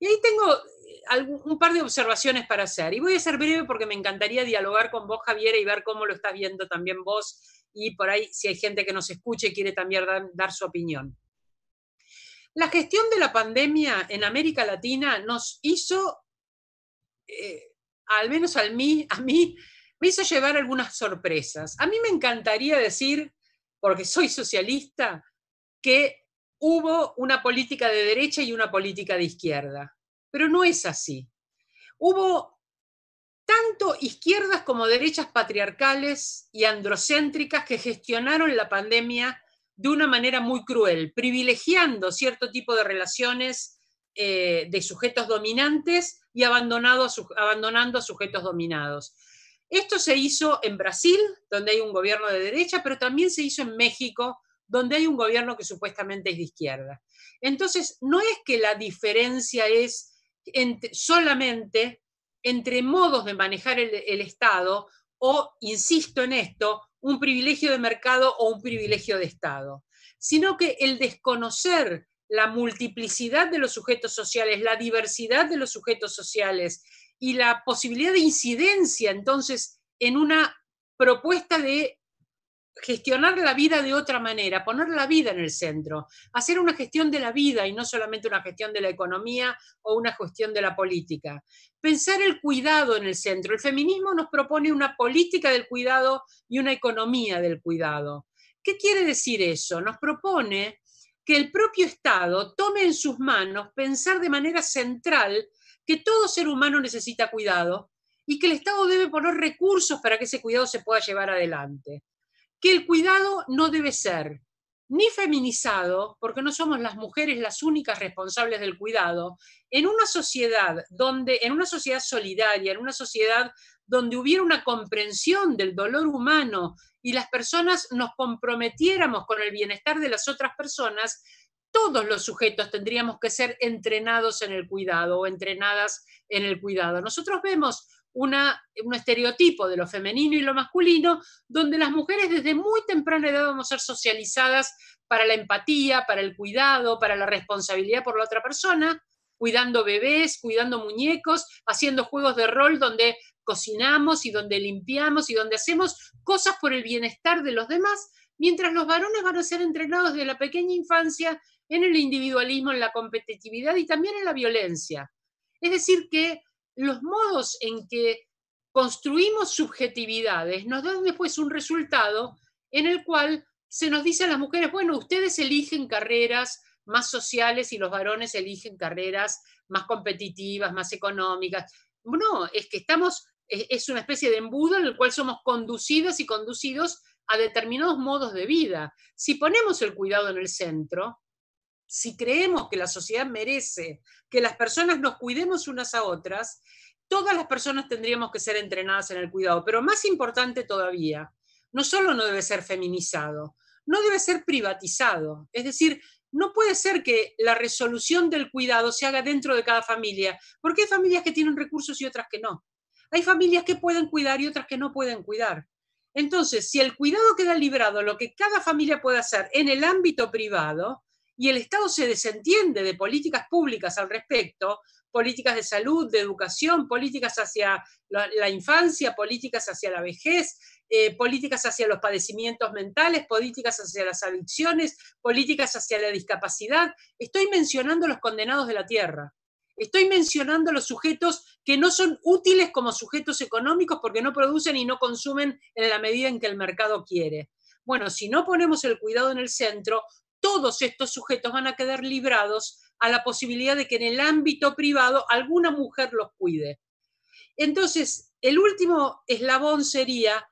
Y ahí tengo eh, un par de observaciones para hacer. Y voy a ser breve porque me encantaría dialogar con vos, Javier, y ver cómo lo estás viendo también vos. Y por ahí, si hay gente que nos escuche y quiere también dar, su opinión. La gestión de la pandemia en América Latina nos hizo, eh, al menos mí, a mí, me hizo llevar algunas sorpresas. A mí me encantaría decir, porque soy socialista, que hubo una política de derecha y una política de izquierda. Pero no es así. Hubo tanto izquierdas como derechas patriarcales y androcéntricas que gestionaron la pandemia de una manera muy cruel, privilegiando cierto tipo de relaciones eh, de sujetos dominantes y abandonando a sujetos dominados. Esto se hizo en Brasil, donde hay un gobierno de derecha, pero también se hizo en México, donde hay un gobierno que supuestamente es de izquierda. Entonces, no es que la diferencia es solamente entre modos de manejar el Estado o, insisto en esto, un privilegio de mercado o un privilegio de Estado, sino que el desconocer la multiplicidad de los sujetos sociales, la diversidad de los sujetos sociales, y la posibilidad de incidencia entonces en una propuesta de gestionar la vida de otra manera, poner la vida en el centro, hacer una gestión de la vida y no solamente una gestión de la economía o una gestión de la política. Pensar el cuidado en el centro. El feminismo nos propone una política del cuidado y una economía del cuidado. ¿Qué quiere decir eso? Nos propone que el propio Estado tome en sus manos pensar de manera central que todo ser humano necesita cuidado y que el Estado debe poner recursos para que ese cuidado se pueda llevar adelante. Que el cuidado no debe ser ni feminizado, porque no somos las mujeres las únicas responsables del cuidado, en una sociedad donde, en una sociedad solidaria, en una sociedad donde hubiera una comprensión del dolor humano y las personas nos comprometiéramos con el bienestar de las otras personas, todos los sujetos tendríamos que ser entrenados en el cuidado o entrenadas en el cuidado. Nosotros vemos un estereotipo de lo femenino y lo masculino, donde las mujeres desde muy temprana edad vamos a ser socializadas para la empatía, para el cuidado, para la responsabilidad por la otra persona, cuidando bebés, cuidando muñecos, haciendo juegos de rol donde cocinamos y donde limpiamos y donde hacemos cosas por el bienestar de los demás, mientras los varones van a ser entrenados desde la pequeña infancia en el individualismo, en la competitividad y también en la violencia. Es decir, que los modos en que construimos subjetividades nos dan después un resultado en el cual se nos dice a las mujeres, bueno, ustedes eligen carreras más sociales y los varones eligen carreras más competitivas, más económicas. No, es que estamos, es una especie de embudo en el cual somos conducidas y conducidos a determinados modos de vida. Si ponemos el cuidado en el centro, si creemos que la sociedad merece que las personas nos cuidemos unas a otras, todas las personas tendríamos que ser entrenadas en el cuidado. Pero más importante todavía, no solo no debe ser feminizado, no debe ser privatizado. Es decir, no puede ser que la resolución del cuidado se haga dentro de cada familia, porque hay familias que tienen recursos y otras que no. Hay familias que pueden cuidar y otras que no pueden cuidar. Entonces, si el cuidado queda librado, lo que cada familia puede hacer en el ámbito privado, y el Estado se desentiende de políticas públicas al respecto, políticas de salud, de educación, políticas hacia la, infancia, políticas hacia la vejez, eh, políticas hacia los padecimientos mentales, políticas hacia las adicciones, políticas hacia la discapacidad. Estoy mencionando los condenados de la tierra. Estoy mencionando los sujetos que no son útiles como sujetos económicos porque no producen y no consumen en la medida en que el mercado quiere. Bueno, si no ponemos el cuidado en el centro, todos estos sujetos van a quedar librados a la posibilidad de que en el ámbito privado alguna mujer los cuide. Entonces, el último eslabón sería,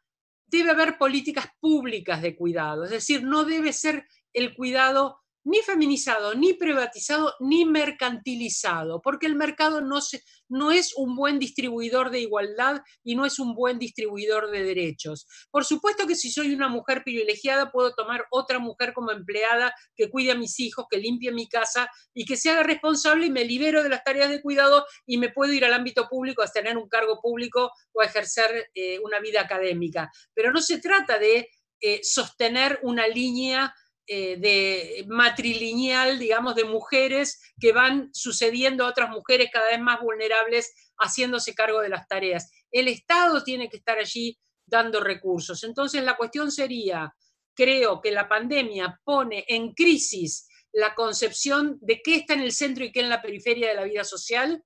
debe haber políticas públicas de cuidado, es decir, no debe ser el cuidado ni feminizado, ni privatizado, ni mercantilizado, porque el mercado no, es un buen distribuidor de igualdad y no es un buen distribuidor de derechos. Por supuesto que si soy una mujer privilegiada, puedo tomar otra mujer como empleada que cuide a mis hijos, que limpie mi casa y que se haga responsable y me libero de las tareas de cuidado y me puedo ir al ámbito público a tener un cargo público o a ejercer eh, una vida académica. Pero no se trata de eh, sostener una línea eh, de matrilineal, digamos, de mujeres que van sucediendo a otras mujeres cada vez más vulnerables haciéndose cargo de las tareas. El Estado tiene que estar allí dando recursos. Entonces la cuestión sería, creo que la pandemia pone en crisis la concepción de qué está en el centro y qué en la periferia de la vida social,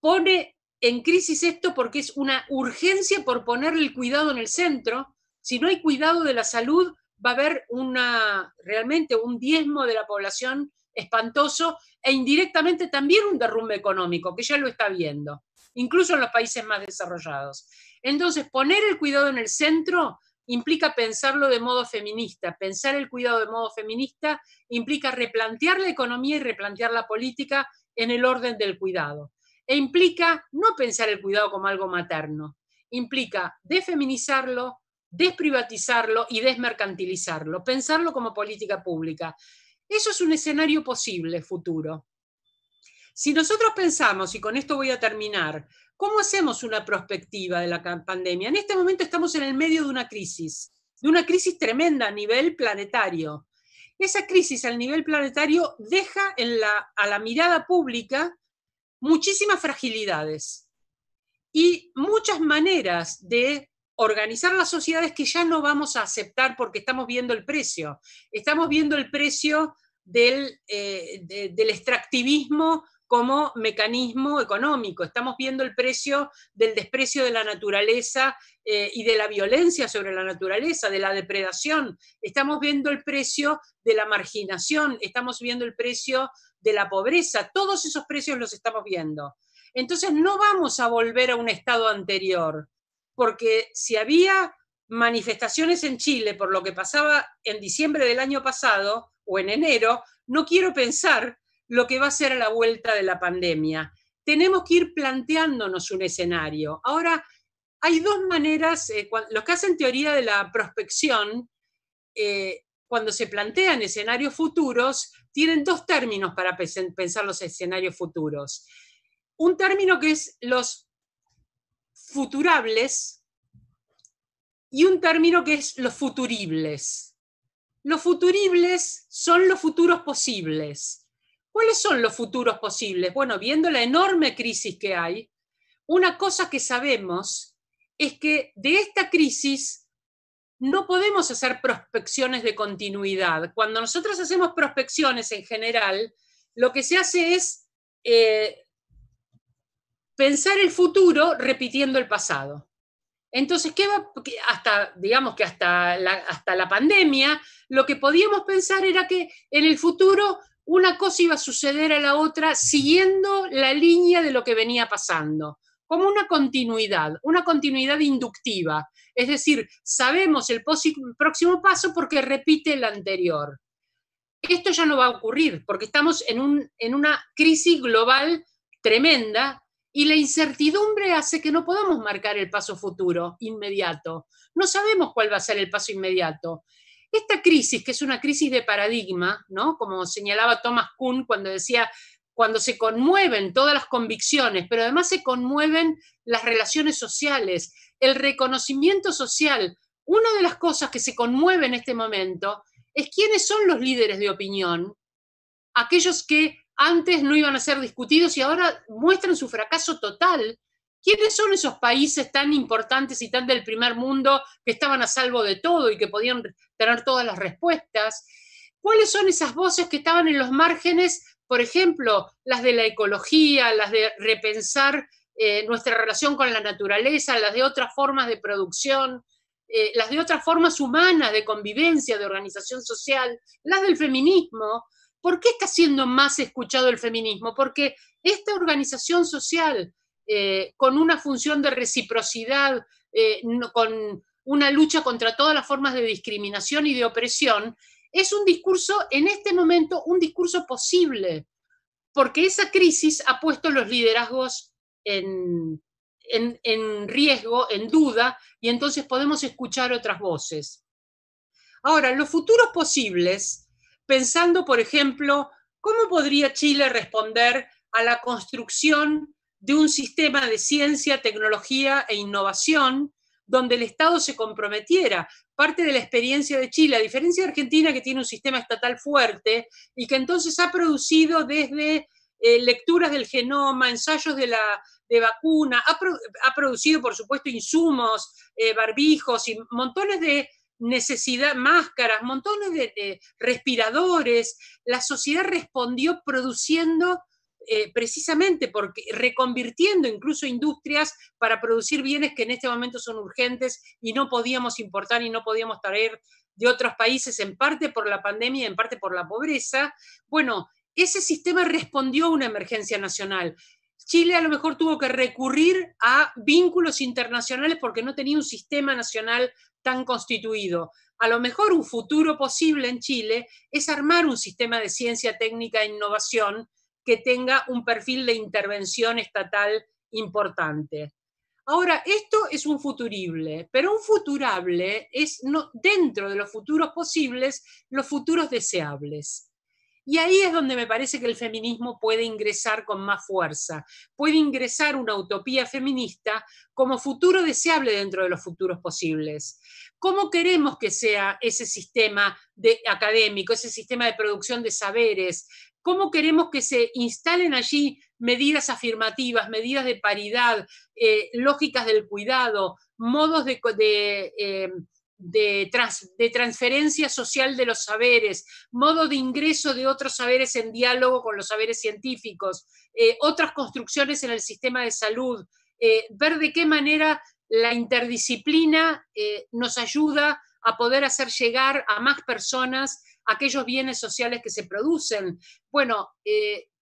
pone en crisis esto porque es una urgencia por poner el cuidado en el centro. Si no hay cuidado de la salud, va a haber una, realmente un diezmo de la población espantoso e indirectamente también un derrumbe económico, que ya lo está viendo, incluso en los países más desarrollados. Entonces, poner el cuidado en el centro implica pensarlo de modo feminista. Pensar el cuidado de modo feminista implica replantear la economía y replantear la política en el orden del cuidado. E implica no pensar el cuidado como algo materno, implica defeminizarlo, desprivatizarlo y desmercantilizarlo, pensarlo como política pública. Eso es un escenario posible futuro. Si nosotros pensamos, y con esto voy a terminar, ¿cómo hacemos una perspectiva de la pandemia? En este momento estamos en el medio de una crisis, de una crisis tremenda a nivel planetario. Esa crisis al nivel planetario deja en la, a la mirada pública muchísimas fragilidades y muchas maneras de organizar las sociedades que ya no vamos a aceptar porque estamos viendo el precio. Estamos viendo el precio del, eh, extractivismo como mecanismo económico. Estamos viendo el precio del desprecio de la naturaleza eh, y de la violencia sobre la naturaleza, de la depredación. Estamos viendo el precio de la marginación, estamos viendo el precio de la pobreza. Todos esos precios los estamos viendo. Entonces no vamos a volver a un estado anterior porque si había manifestaciones en Chile por lo que pasaba en diciembre del año pasado o en enero, no quiero pensar lo que va a ser a la vuelta de la pandemia. Tenemos que ir planteándonos un escenario. Ahora, hay dos maneras, eh, los que hacen teoría de la prospección, eh, cuando se plantean escenarios futuros, tienen dos términos para pensar los escenarios futuros. Un término que es los futurables y un término que es los futuribles. Los futuribles son los futuros posibles. ¿Cuáles son los futuros posibles? Bueno, viendo la enorme crisis que hay, una cosa que sabemos es que de esta crisis no podemos hacer prospecciones de continuidad. Cuando nosotros hacemos prospecciones en general, lo que se hace es eh, pensar el futuro repitiendo el pasado. Entonces, ¿qué va? Hasta, digamos que hasta la, hasta la pandemia, lo que podíamos pensar era que en el futuro una cosa iba a suceder a la otra siguiendo la línea de lo que venía pasando, como una continuidad, una continuidad inductiva. Es decir, sabemos el próximo paso porque repite el anterior. Esto ya no va a ocurrir porque estamos en, un, en una crisis global tremenda y la incertidumbre hace que no podamos marcar el paso futuro inmediato. No sabemos cuál va a ser el paso inmediato. Esta crisis, que es una crisis de paradigma, ¿no? como señalaba Thomas Kuhn cuando decía, cuando se conmueven todas las convicciones, pero además se conmueven las relaciones sociales, el reconocimiento social. Una de las cosas que se conmueve en este momento es quiénes son los líderes de opinión, aquellos que antes no iban a ser discutidos y ahora muestran su fracaso total. ¿Quiénes son esos países tan importantes y tan del primer mundo que estaban a salvo de todo y que podían tener todas las respuestas? ¿Cuáles son esas voces que estaban en los márgenes? Por ejemplo, las de la ecología, las de repensar eh, nuestra relación con la naturaleza, las de otras formas de producción, eh, las de otras formas humanas de convivencia, de organización social, las del feminismo. ¿Por qué está siendo más escuchado el feminismo? Porque esta organización social, eh, con una función de reciprocidad, eh, con una lucha contra todas las formas de discriminación y de opresión, es un discurso, en este momento, un discurso posible, porque esa crisis ha puesto los liderazgos en, en riesgo, en duda, y entonces podemos escuchar otras voces. Ahora, los futuros posibles pensando, por ejemplo, cómo podría Chile responder a la construcción de un sistema de ciencia, tecnología e innovación donde el Estado se comprometiera. Parte de la experiencia de Chile, a diferencia de Argentina, que tiene un sistema estatal fuerte y que entonces ha producido desde eh, lecturas del genoma, ensayos de, la, de vacuna, ha, producido, por supuesto, insumos, eh, barbijos y montones de necesidad, máscaras, montones de, respiradores. La sociedad respondió produciendo eh, precisamente porque reconvirtiendo incluso industrias para producir bienes que en este momento son urgentes y no podíamos importar y no podíamos traer de otros países, en parte por la pandemia, y en parte por la pobreza. Bueno, ese sistema respondió a una emergencia nacional. Chile a lo mejor tuvo que recurrir a vínculos internacionales porque no tenía un sistema nacional tan constituido. A lo mejor un futuro posible en Chile es armar un sistema de ciencia técnica e innovación que tenga un perfil de intervención estatal importante. Ahora, esto es un futurible, pero un futurable es no, dentro de los futuros posibles, los futuros deseables. Y ahí es donde me parece que el feminismo puede ingresar con más fuerza, puede ingresar una utopía feminista como futuro deseable dentro de los futuros posibles. ¿Cómo queremos que sea ese sistema de, académico, ese sistema de producción de saberes? ¿Cómo queremos que se instalen allí medidas afirmativas, medidas de paridad, eh, lógicas del cuidado, modos de, eh, de, de, transferencia social de los saberes, modo de ingreso de otros saberes en diálogo con los saberes científicos, eh, otras construcciones en el sistema de salud, eh, ver de qué manera la interdisciplina eh, nos ayuda a poder hacer llegar a más personas aquellos bienes sociales que se producen. Bueno,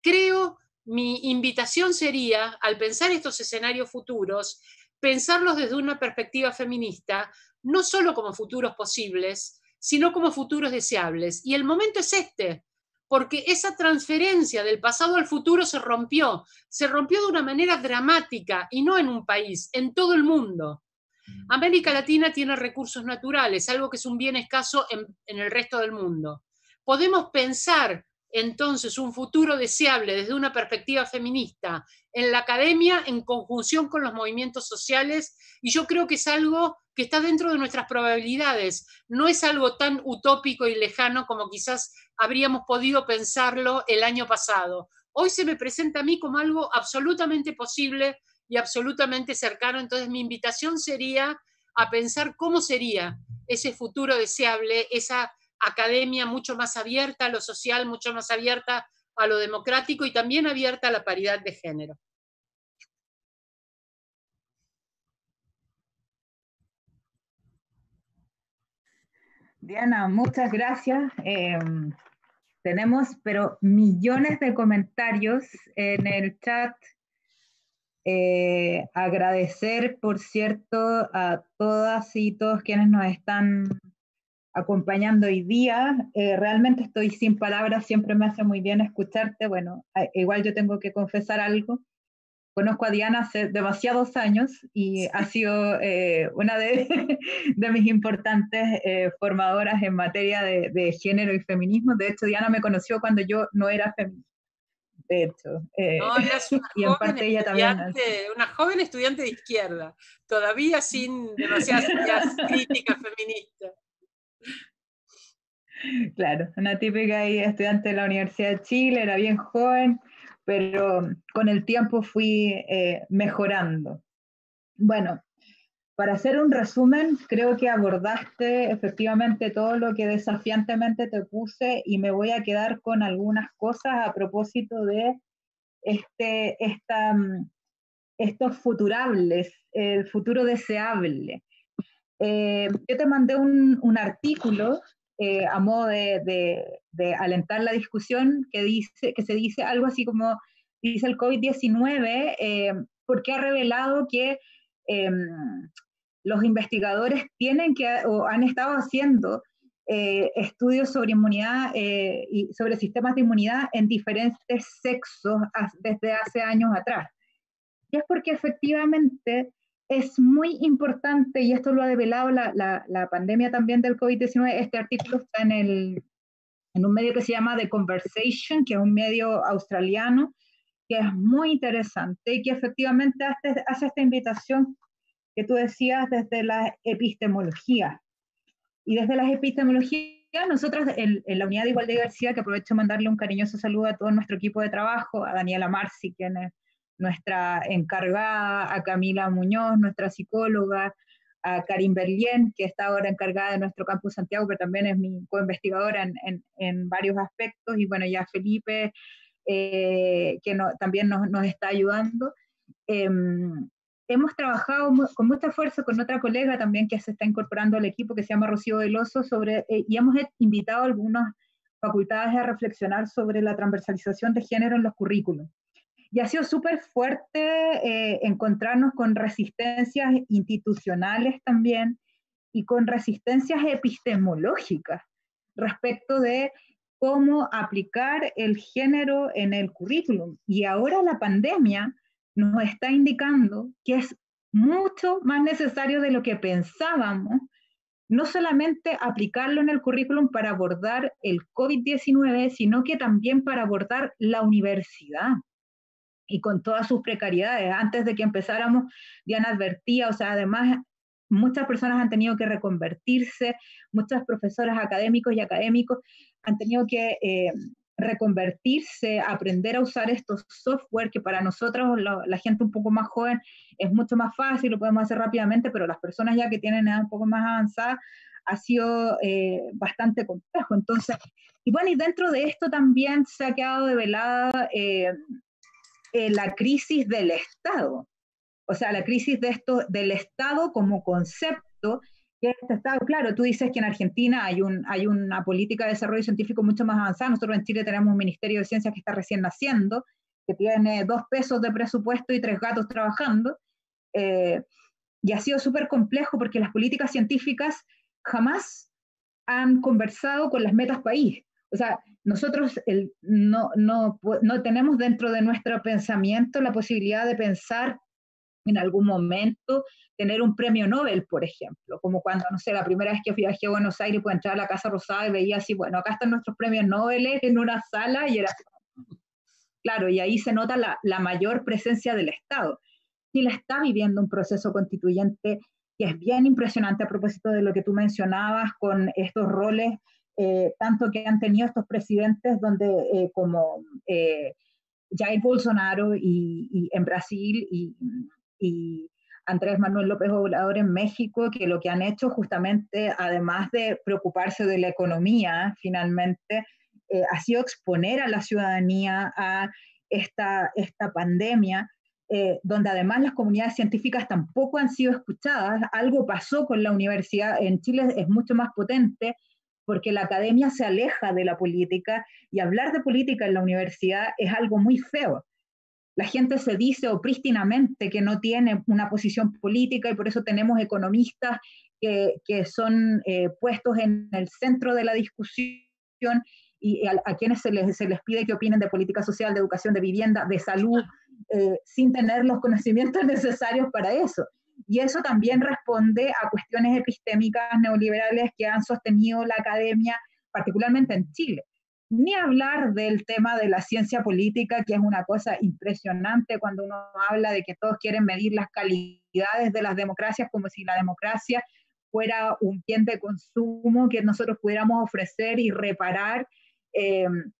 creo, mi invitación sería, al pensar estos escenarios futuros, pensarlos desde una perspectiva feminista, no solo como futuros posibles, sino como futuros deseables. Y el momento es este, porque esa transferencia del pasado al futuro se rompió, se rompió de una manera dramática y no en un país, en todo el mundo. Mm. América Latina tiene recursos naturales, algo que es un bien escaso en, en el resto del mundo. Podemos pensar entonces un futuro deseable desde una perspectiva feminista en la academia en conjunción con los movimientos sociales y yo creo que es algo que está dentro de nuestras probabilidades, no es algo tan utópico y lejano como quizás habríamos podido pensarlo el año pasado. Hoy se me presenta a mí como algo absolutamente posible y absolutamente cercano, entonces mi invitación sería a pensar cómo sería ese futuro deseable, esa academia mucho más abierta a lo social, mucho más abierta a lo democrático y también abierta a la paridad de género. Diana, muchas gracias. Em, tenemos, pero millones de comentarios en el chat. Eh, agradecer, por cierto, a todas y todos quienes nos están acompañando hoy día. Eh, realmente estoy sin palabras, siempre me hace muy bien escucharte. Bueno, igual yo tengo que confesar algo. Conozco a Diana hace demasiados años y ha sido eh, una de, mis importantes eh, formadoras en materia de, género y feminismo. De hecho, Diana me conoció cuando yo no era feminista. De hecho, y ella también. Una joven estudiante de izquierda, todavía sin demasiadas críticas feministas. Claro, una típica estudiante de la Universidad de Chile, era bien joven, pero con el tiempo fui eh, mejorando. Bueno, para hacer un resumen, creo que abordaste efectivamente todo lo que desafiantemente te puse y me voy a quedar con algunas cosas a propósito de este, mm, estos futurables, el futuro deseable. Eh, yo te mandé un artículo eh, a modo de, alentar la discusión, que, dice, que se dice algo así como, dice el COVID-19, eh, porque ha revelado que eh, los investigadores tienen que, o han estado haciendo estudios sobre inmunidad y sobre sistemas de inmunidad en diferentes sexos desde hace años atrás. Y es porque efectivamente es muy importante, y esto lo ha develado la, pandemia también del COVID-19, este artículo está en, el, en un medio que se llama The Conversation, que es un medio australiano, que es muy interesante y que efectivamente hace, esta invitación que tú decías desde la epistemología. Y desde las epistemologías, nosotros en, la unidad de igualdad y diversidad, que aprovecho de mandarle un cariñoso saludo a todo nuestro equipo de trabajo, a Daniela Marci, quien es nuestra encargada, a Camila Muñoz, nuestra psicóloga, a Karim Berlien, que está ahora encargada de nuestro campus Santiago, pero también es mi coinvestigadora en, en, varios aspectos, y bueno, ya Felipe, eh, que también nos, está ayudando. Em, hemos trabajado con mucha esfuerzo con otra colega también que se está incorporando al equipo, que se llama Rocío Veloso, sobre, eh, y hemos invitado a algunas facultades a reflexionar sobre la transversalización de género en los currículos. Y ha sido súper fuerte eh, encontrarnos con resistencias institucionales también y con resistencias epistemológicas respecto de cómo aplicar el género en el currículum. Y ahora la pandemia nos está indicando que es mucho más necesario de lo que pensábamos, no solamente aplicarlo en el currículum para abordar el COVID-19, sino que también para abordar la universidad y con todas sus precariedades. Antes de que empezáramos, Diana advertía, o sea, además muchas personas han tenido que reconvertirse, muchas profesoras académicos y académicos han tenido que eh, reconvertirse, aprender a usar estos software que para nosotros, la, gente un poco más joven, es mucho más fácil, lo podemos hacer rápidamente, pero las personas ya que tienen edad un poco más avanzada, ha sido eh, bastante complejo. Entonces, y bueno, y dentro de esto también se ha quedado develada eh, eh, la crisis del Estado, o sea, la crisis de esto, del Estado como concepto. Este Estado, claro, tú dices que en Argentina hay, una política de desarrollo científico mucho más avanzada. Nosotros en Chile tenemos un Ministerio de Ciencias que está recién naciendo, que tiene dos pesos de presupuesto y tres gatos trabajando. Eh, y ha sido súper complejo porque las políticas científicas jamás han conversado con las metas país. O sea, nosotros no, tenemos dentro de nuestro pensamiento la posibilidad de pensar en algún momento tener un premio Nobel, por ejemplo, como cuando, no sé, la primera vez que viajé a Buenos Aires pude entrar a la Casa Rosada y veía así, bueno, acá están nuestros premios Nobel en una sala y era... Claro, y ahí se nota la, la mayor presencia del Estado. Chile está viviendo un proceso constituyente que es bien impresionante a propósito de lo que tú mencionabas con estos roles eh, tanto que han tenido estos presidentes donde eh, como eh, Jair Bolsonaro y, en Brasil y, Andrés Manuel López Obrador en México, que lo que han hecho justamente, además de preocuparse de la economía, finalmente, ha sido exponer a la ciudadanía a esta, esta pandemia. donde además las comunidades científicas tampoco han sido escuchadas. Algo pasó con la universidad, en Chile es mucho más potente porque la academia se aleja de la política y hablar de política en la universidad es algo muy feo. La gente se dice o que no tiene una posición política y por eso tenemos economistas que, son eh, puestos en el centro de la discusión y a, quienes se les, pide que opinen de política social, de educación, de vivienda, de salud, eh, sin tener los conocimientos necesarios para eso. Y eso también responde a cuestiones epistémicas neoliberales que han sostenido la academia, particularmente en Chile. Ni hablar del tema de la ciencia política, que es una cosa impresionante cuando uno habla de que todos quieren medir las calidades de las democracias como si la democracia fuera un bien de consumo que nosotros pudiéramos ofrecer y reparar, em,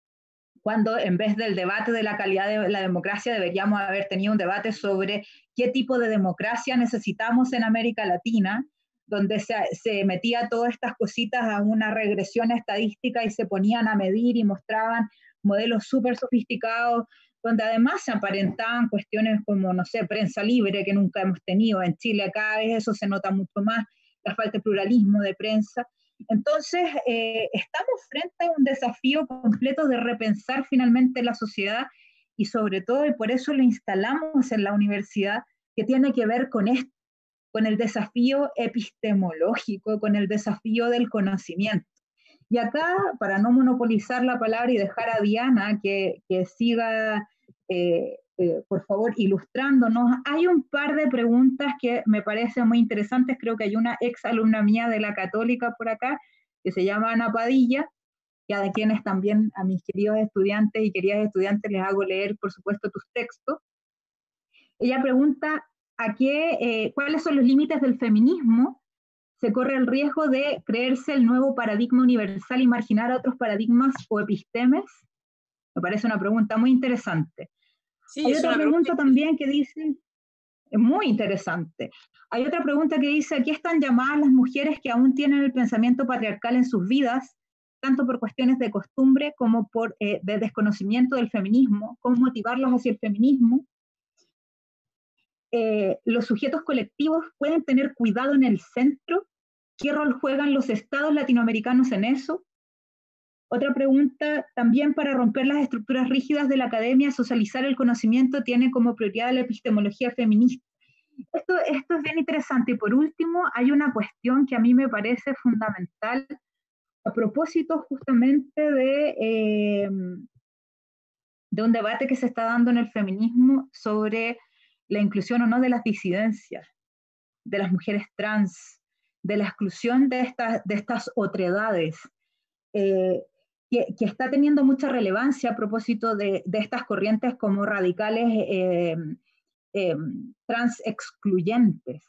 cuando en vez del debate de la calidad de la democracia deberíamos haber tenido un debate sobre qué tipo de democracia necesitamos en América Latina, donde se, metía todas estas cositas a una regresión estadística y se ponían a medir y mostraban modelos súper sofisticados, donde además se aparentaban cuestiones como, no sé, prensa libre que nunca hemos tenido en Chile, cada vez eso se nota mucho más, la falta de pluralismo de prensa. Entonces, eh, estamos frente a un desafío completo de repensar finalmente la sociedad y sobre todo, y por eso lo instalamos en la universidad, que tiene que ver con esto, con el desafío epistemológico, con el desafío del conocimiento. Y acá, para no monopolizar la palabra y dejar a Diana que, siga, eh, eh, por favor, ilustrándonos, hay un par de preguntas que me parecen muy interesantes. Creo que hay una exalumna mía de la católica por acá, que se llama Ana Padilla, y a quienes también, a mis queridos estudiantes y queridas estudiantes, les hago leer, por supuesto, tus textos. Ella pregunta a qué, eh, cuáles son los límites del feminismo. Se corre el riesgo de creerse el nuevo paradigma universal y marginar a otros paradigmas o epistemes. Me parece una pregunta muy interesante. Sí, Hay otra pregunta también que dice, muy interesante. Hay otra pregunta que dice, ¿a qué están llamadas las mujeres que aún tienen el pensamiento patriarcal en sus vidas tanto por cuestiones de costumbre como por eh, de desconocimiento del feminismo, cómo motivarlos hacia el feminismo. Eh, los sujetos colectivos pueden tener cuidado en el centro. ¿Qué rol juegan los estados latinoamericanos en eso? Otra pregunta, también para romper las estructuras rígidas de la academia, socializar el conocimiento tiene como prioridad la epistemología feminista. Esto, esto es bien interesante. Y por último, hay una cuestión que a mí me parece fundamental a propósito justamente de, em, de un debate que se está dando en el feminismo sobre la inclusión o no de las disidencias, de las mujeres trans, de la exclusión de estas, de estas otredades, eh, que, está teniendo mucha relevancia a propósito de, estas corrientes como radicales em, em, trans excluyentes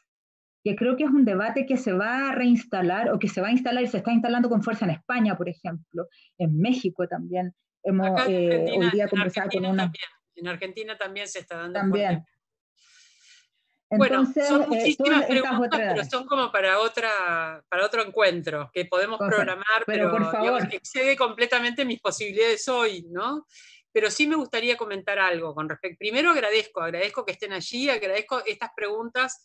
que creo que es un debate que se va a reinstalar o que se va a instalar y se está instalando con fuerza en España, por ejemplo, en México también. Hemos eh, hoy día con una... En Argentina también se está dando. También. bueno, son eh, muchísimas preguntas, pero son como para, otra, para otro encuentro que podemos programar, pero, por favor. excede completamente mis posibilidades hoy, ¿no? Pero sí me gustaría comentar algo con respecto. Primero agradezco, agradezco que estén allí, agradezco estas preguntas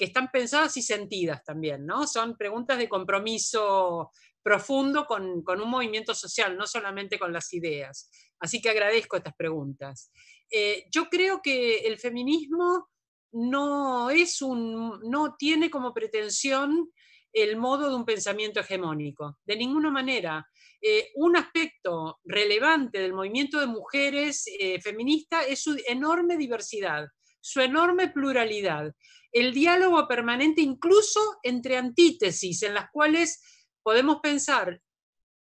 que están pensadas y sentidas también, ¿no? Son preguntas de compromiso profundo con, un movimiento social, no solamente con las ideas. Así que agradezco estas preguntas. Eh, yo creo que el feminismo no es un, no tiene como pretensión el modo de un pensamiento hegemónico, de ninguna manera. Eh, un aspecto relevante del movimiento de mujeres eh, feminista es su enorme diversidad su enorme pluralidad, el diálogo permanente incluso entre antítesis en las cuales podemos pensar,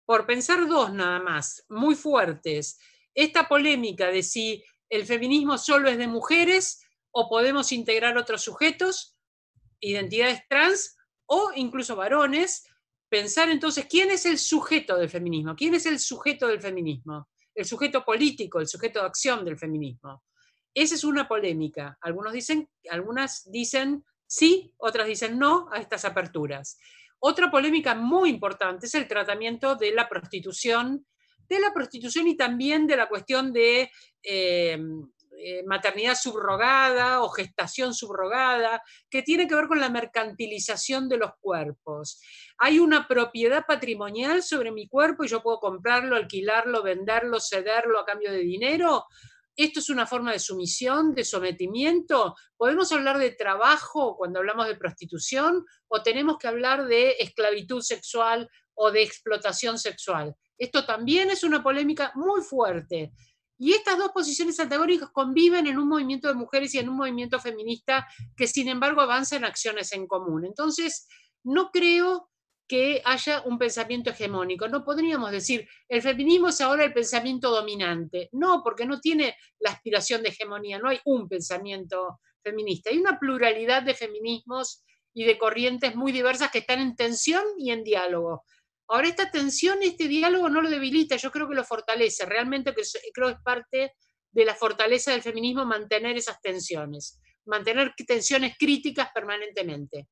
por pensar dos nada más, muy fuertes, esta polémica de si el feminismo solo es de mujeres o podemos integrar otros sujetos, identidades trans o incluso varones, pensar entonces quién es el sujeto del feminismo, quién es el sujeto del feminismo, el sujeto político, el sujeto de acción del feminismo. Esa es una polémica. Algunos dicen, algunas dicen sí, otras dicen no a estas aperturas. Otra polémica muy importante es el tratamiento de la prostitución, de la prostitución y también de la cuestión de eh, eh, maternidad subrogada o gestación subrogada, que tiene que ver con la mercantilización de los cuerpos. Hay una propiedad patrimonial sobre mi cuerpo y yo puedo comprarlo, alquilarlo, venderlo, cederlo a cambio de dinero esto es una forma de sumisión, de sometimiento. ¿Podemos hablar de trabajo cuando hablamos de prostitución o tenemos que hablar de esclavitud sexual o de explotación sexual? Esto también es una polémica muy fuerte. Y estas dos posiciones antagónicas conviven en un movimiento de mujeres y en un movimiento feminista que, sin embargo, avanza en acciones en común. Entonces, no creo que haya un pensamiento hegemónico. No podríamos decir, el feminismo es ahora el pensamiento dominante. No, porque no tiene la aspiración de hegemonía, no hay un pensamiento feminista. Hay una pluralidad de feminismos y de corrientes muy diversas que están en tensión y en diálogo. Ahora, esta tensión, este diálogo no lo debilita, yo creo que lo fortalece, realmente creo que es parte de la fortaleza del feminismo mantener esas tensiones, mantener tensiones críticas permanentemente.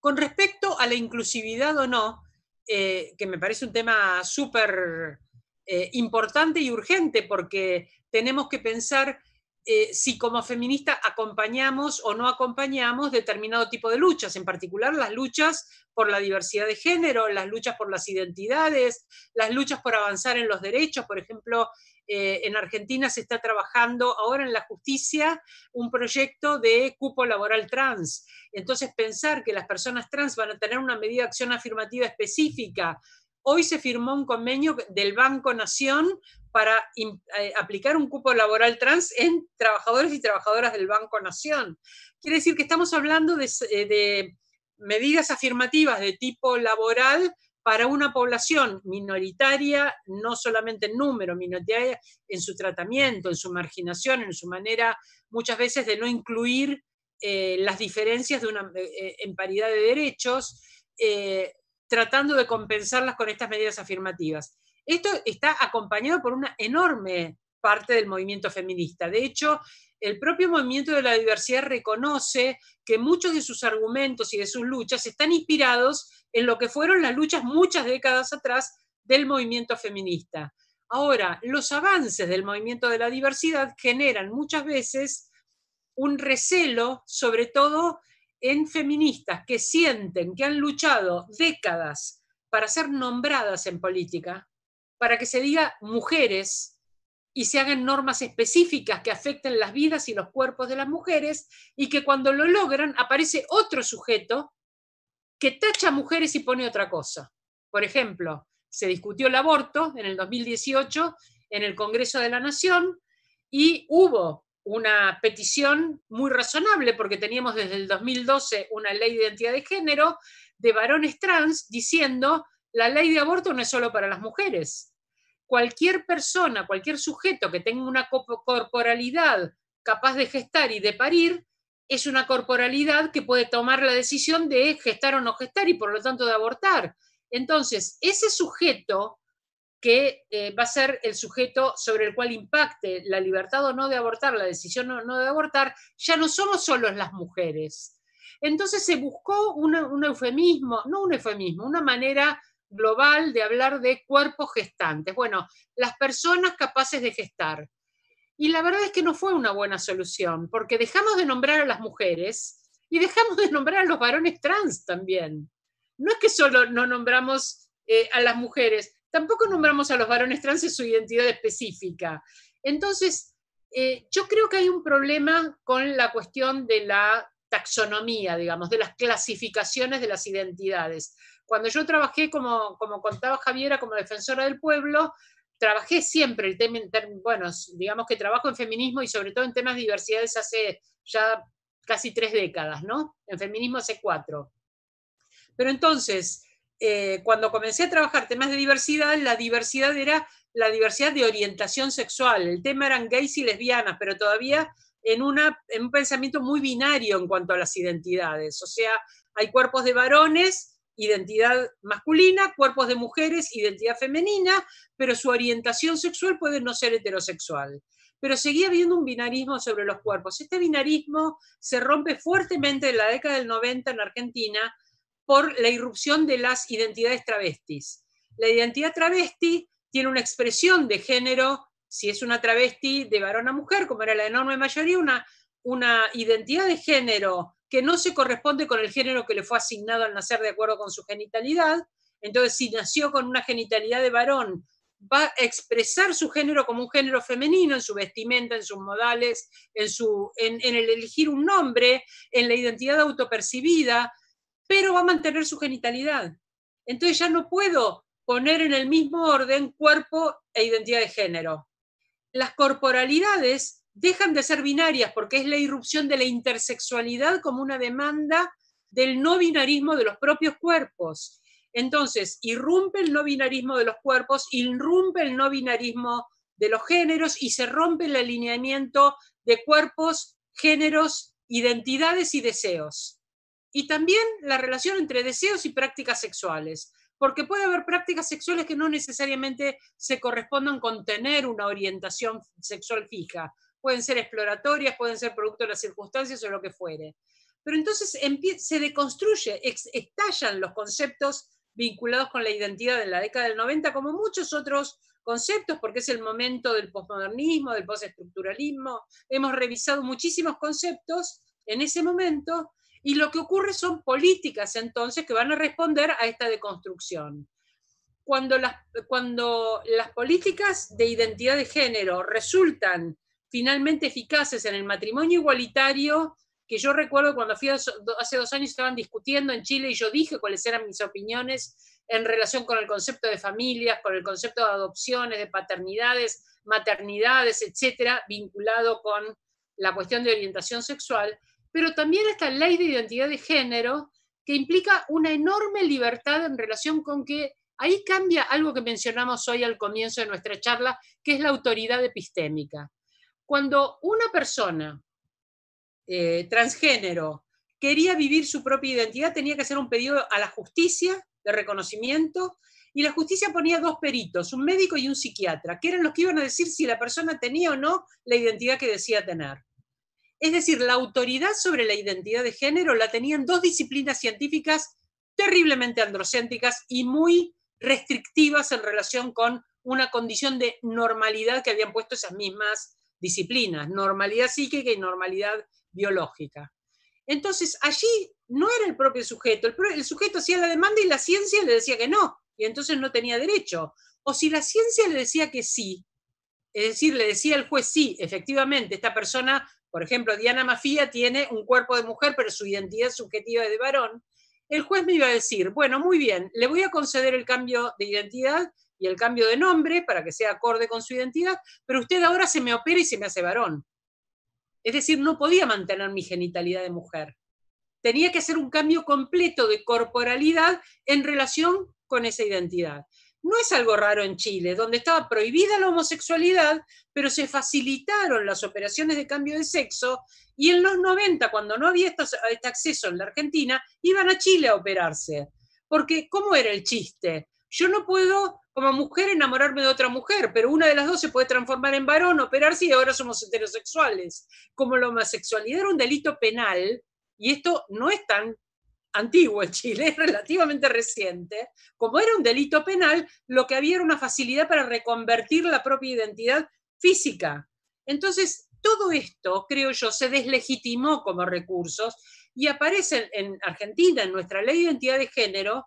Con respecto a la inclusividad o no, eh, que me parece un tema súper eh, importante y urgente porque tenemos que pensar eh, si como feminista acompañamos o no acompañamos determinado tipo de luchas, en particular las luchas por la diversidad de género, las luchas por las identidades, las luchas por avanzar en los derechos, por ejemplo, eh, en Argentina se está trabajando ahora en la justicia un proyecto de cupo laboral trans. Entonces, pensar que las personas trans van a tener una medida de acción afirmativa específica. Hoy se firmó un convenio del Banco Nación para eh, aplicar un cupo laboral trans en trabajadores y trabajadoras del Banco Nación. Quiere decir que estamos hablando de eh, medidas afirmativas de tipo laboral para una población minoritaria, no solamente en número, minoritaria en su tratamiento, en su marginación, en su manera muchas veces de no incluir eh, las diferencias de una, eh, eh, en paridad de derechos, tratando de compensarlas con estas medidas afirmativas. Esto está acompañado por una enorme parte del movimiento feminista. De hecho, el propio movimiento de la diversidad reconoce que muchos de sus argumentos y de sus luchas están inspirados en lo que fueron las luchas muchas décadas atrás del movimiento feminista. Ahora, los avances del movimiento de la diversidad generan muchas veces un recelo, sobre todo en feministas que sienten que han luchado décadas para ser nombradas en política, para que se diga mujeres, y se hagan normas específicas que afecten las vidas y los cuerpos de las mujeres y que cuando lo logran aparece otro sujeto que tacha mujeres y pone otra cosa. Por ejemplo, se discutió el aborto en el 2018 en el Congreso de la Nación y hubo una petición muy razonable porque teníamos desde el 2012 una ley de identidad de género de varones trans diciendo la ley de aborto no es solo para las mujeres, cualquier persona, cualquier sujeto que tenga una corporalidad capaz de gestar y de parir, es una corporalidad que puede tomar la decisión de gestar o no gestar y por lo tanto de abortar. Entonces, ese sujeto que eh, va a ser el sujeto sobre el cual impacte la libertad o no de abortar, la decisión o no de abortar, ya no somos solos las mujeres. Entonces se buscó un eufemismo, no un eufemismo, una manera global de hablar de cuerpos gestantes. Bueno, las personas capaces de gestar. Y la verdad es que no fue una buena solución, porque dejamos de nombrar a las mujeres y dejamos de nombrar a los varones trans también. No es que solo no nombramos eh, a las mujeres, tampoco nombramos a los varones trans en su identidad específica. Entonces, eh, yo creo que hay un problema con la cuestión de la taxonomía, digamos, de las clasificaciones de las identidades. Cuando yo trabajé, como, contaba Javiera, como defensora del pueblo, trabajé siempre el tema, bueno, digamos que trabajo en feminismo y sobre todo en temas de diversidades hace ya casi tres décadas, ¿no? En feminismo hace cuatro. Pero entonces, eh, cuando comencé a trabajar temas de diversidad, la diversidad era la diversidad de orientación sexual. El tema eran gays y lesbianas, pero todavía en, una, en un pensamiento muy binario en cuanto a las identidades. O sea, hay cuerpos de varones identidad masculina, cuerpos de mujeres, identidad femenina, pero su orientación sexual puede no ser heterosexual. Pero seguía habiendo un binarismo sobre los cuerpos. Este binarismo se rompe fuertemente en la década del 90 en Argentina por la irrupción de las identidades travestis. La identidad travesti tiene una expresión de género, si es una travesti de varón a mujer, como era la enorme mayoría, una, una identidad de género que no se corresponde con el género que le fue asignado al nacer de acuerdo con su genitalidad. Entonces, si nació con una genitalidad de varón, va a expresar su género como un género femenino en su vestimenta, en sus modales, en, su, en, el elegir un nombre, en la identidad autopercibida, pero va a mantener su genitalidad. Entonces ya no puedo poner en el mismo orden cuerpo e identidad de género. Las corporalidades dejan de ser binarias porque es la irrupción de la intersexualidad como una demanda del no binarismo de los propios cuerpos. Entonces, irrumpe el no binarismo de los cuerpos, irrumpe el no binarismo de los géneros y se rompe el alineamiento de cuerpos, géneros, identidades y deseos. Y también la relación entre deseos y prácticas sexuales, porque puede haber prácticas sexuales que no necesariamente se correspondan con tener una orientación sexual fija, pueden ser exploratorias, pueden ser producto de las circunstancias o lo que fuere. Pero entonces se deconstruye, estallan los conceptos vinculados con la identidad en la década del 90, como muchos otros conceptos, porque es el momento del posmodernismo, del postestructuralismo. Hemos revisado muchísimos conceptos en ese momento y lo que ocurre son políticas entonces que van a responder a esta deconstrucción. Cuando las, cuando las políticas de identidad de género resultan finalmente eficaces en el matrimonio igualitario, que yo recuerdo cuando fui hace dos años estaban discutiendo en Chile y yo dije cuáles eran mis opiniones en relación con el concepto de familias, con el concepto de adopciones, de paternidades, maternidades, etcétera, vinculado con la cuestión de orientación sexual, pero también esta ley de identidad de género que implica una enorme libertad en relación con que ahí cambia algo que mencionamos hoy al comienzo de nuestra charla, que es la autoridad epistémica. Cuando una persona eh, transgénero quería vivir su propia identidad, tenía que hacer un pedido a la justicia de reconocimiento y la justicia ponía dos peritos, un médico y un psiquiatra, que eran los que iban a decir si la persona tenía o no la identidad que decía tener. Es decir, la autoridad sobre la identidad de género la tenían dos disciplinas científicas terriblemente androcéntricas y muy restrictivas en relación con una condición de normalidad que habían puesto esas mismas disciplinas, normalidad psíquica y normalidad biológica. Entonces, allí no era el propio sujeto, el, sujeto hacía la demanda y la ciencia le decía que no, y entonces no tenía derecho. O si la ciencia le decía que sí, es decir, le decía el juez, sí, efectivamente, esta persona, por ejemplo, Diana Mafia tiene un cuerpo de mujer, pero su identidad subjetiva es de varón, el juez me iba a decir, bueno, muy bien, le voy a conceder el cambio de identidad, y el cambio de nombre para que sea acorde con su identidad, pero usted ahora se me opera y se me hace varón. Es decir, no podía mantener mi genitalidad de mujer. Tenía que hacer un cambio completo de corporalidad en relación con esa identidad. No es algo raro en Chile, donde estaba prohibida la homosexualidad, pero se facilitaron las operaciones de cambio de sexo y en los 90, cuando no había este acceso en la Argentina, iban a Chile a operarse. Porque, ¿cómo era el chiste? Yo no puedo, como mujer, enamorarme de otra mujer, pero una de las dos se puede transformar en varón, operarse y ahora somos heterosexuales. Como la homosexualidad era un delito penal, y esto no es tan antiguo en Chile, es relativamente reciente, como era un delito penal, lo que había era una facilidad para reconvertir la propia identidad física. Entonces, todo esto, creo yo, se deslegitimó como recursos y aparece en Argentina, en nuestra ley de identidad de género,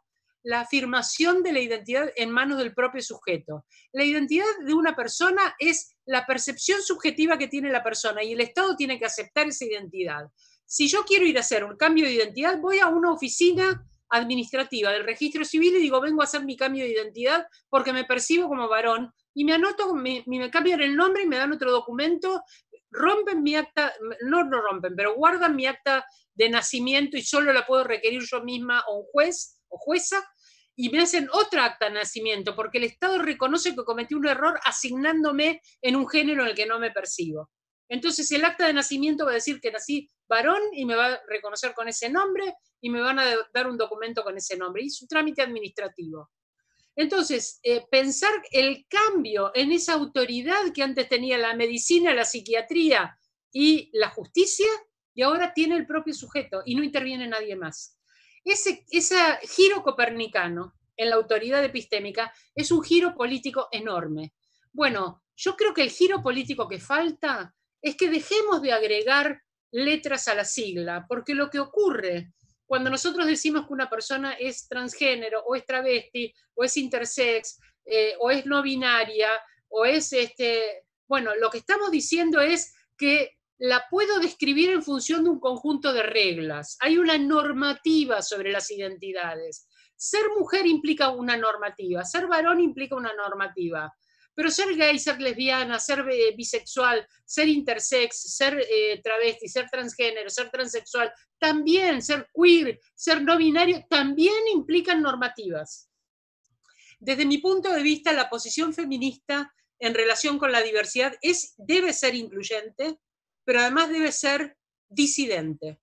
la afirmación de la identidad en manos del propio sujeto. La identidad de una persona es la percepción subjetiva que tiene la persona y el Estado tiene que aceptar esa identidad. Si yo quiero ir a hacer un cambio de identidad, voy a una oficina administrativa del registro civil y digo, vengo a hacer mi cambio de identidad porque me percibo como varón y me anoto, me, me cambian el nombre y me dan otro documento, rompen mi acta, no lo rompen, pero guardan mi acta de nacimiento y solo la puedo requerir yo misma o un juez o jueza y me hacen otra acta de nacimiento, porque el Estado reconoce que cometí un error asignándome en un género en el que no me percibo. Entonces el acta de nacimiento va a decir que nací varón y me va a reconocer con ese nombre y me van a dar un documento con ese nombre. Y es un trámite administrativo. Entonces, eh, pensar el cambio en esa autoridad que antes tenía la medicina, la psiquiatría y la justicia, y ahora tiene el propio sujeto y no interviene nadie más. Ese, giro copernicano en la autoridad epistémica es un giro político enorme. Bueno, yo creo que el giro político que falta es que dejemos de agregar letras a la sigla, porque lo que ocurre cuando nosotros decimos que una persona es transgénero o es travesti o es intersex eh, o es no binaria o es este, bueno, lo que estamos diciendo es que la puedo describir en función de un conjunto de reglas. Hay una normativa sobre las identidades. Ser mujer implica una normativa, ser varón implica una normativa, pero ser gay, ser lesbiana, ser eh, bisexual, ser intersex, ser eh, travesti, ser transgénero, ser transexual, también ser queer, ser no binario, también implican normativas. Desde mi punto de vista, la posición feminista en relación con la diversidad es, debe ser incluyente, pero además debe ser disidente.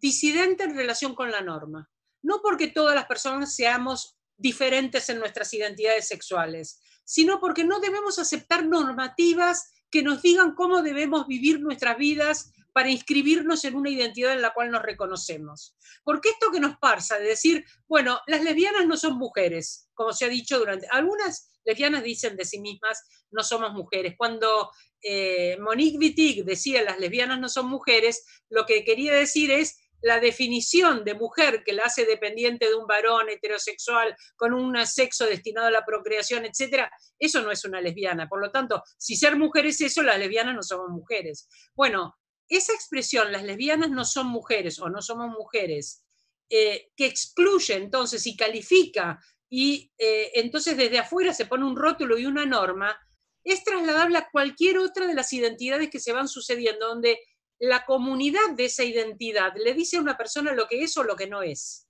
Disidente en relación con la norma. No porque todas las personas seamos diferentes en nuestras identidades sexuales, sino porque no debemos aceptar normativas que nos digan cómo debemos vivir nuestras vidas para inscribirnos en una identidad en la cual nos reconocemos. Porque esto que nos pasa de decir, bueno, las lesbianas no son mujeres, como se ha dicho durante... Algunas lesbianas dicen de sí mismas, no somos mujeres. Cuando eh, Monique Wittig decía, las lesbianas no son mujeres, lo que quería decir es, la definición de mujer que la hace dependiente de un varón heterosexual con un sexo destinado a la procreación, etcétera, eso no es una lesbiana. Por lo tanto, si ser mujer es eso, las lesbianas no somos mujeres. Bueno, esa expresión, las lesbianas no son mujeres o no somos mujeres, eh, que excluye entonces y califica y eh, entonces desde afuera se pone un rótulo y una norma, es trasladable a cualquier otra de las identidades que se van sucediendo, donde la comunidad de esa identidad le dice a una persona lo que es o lo que no es.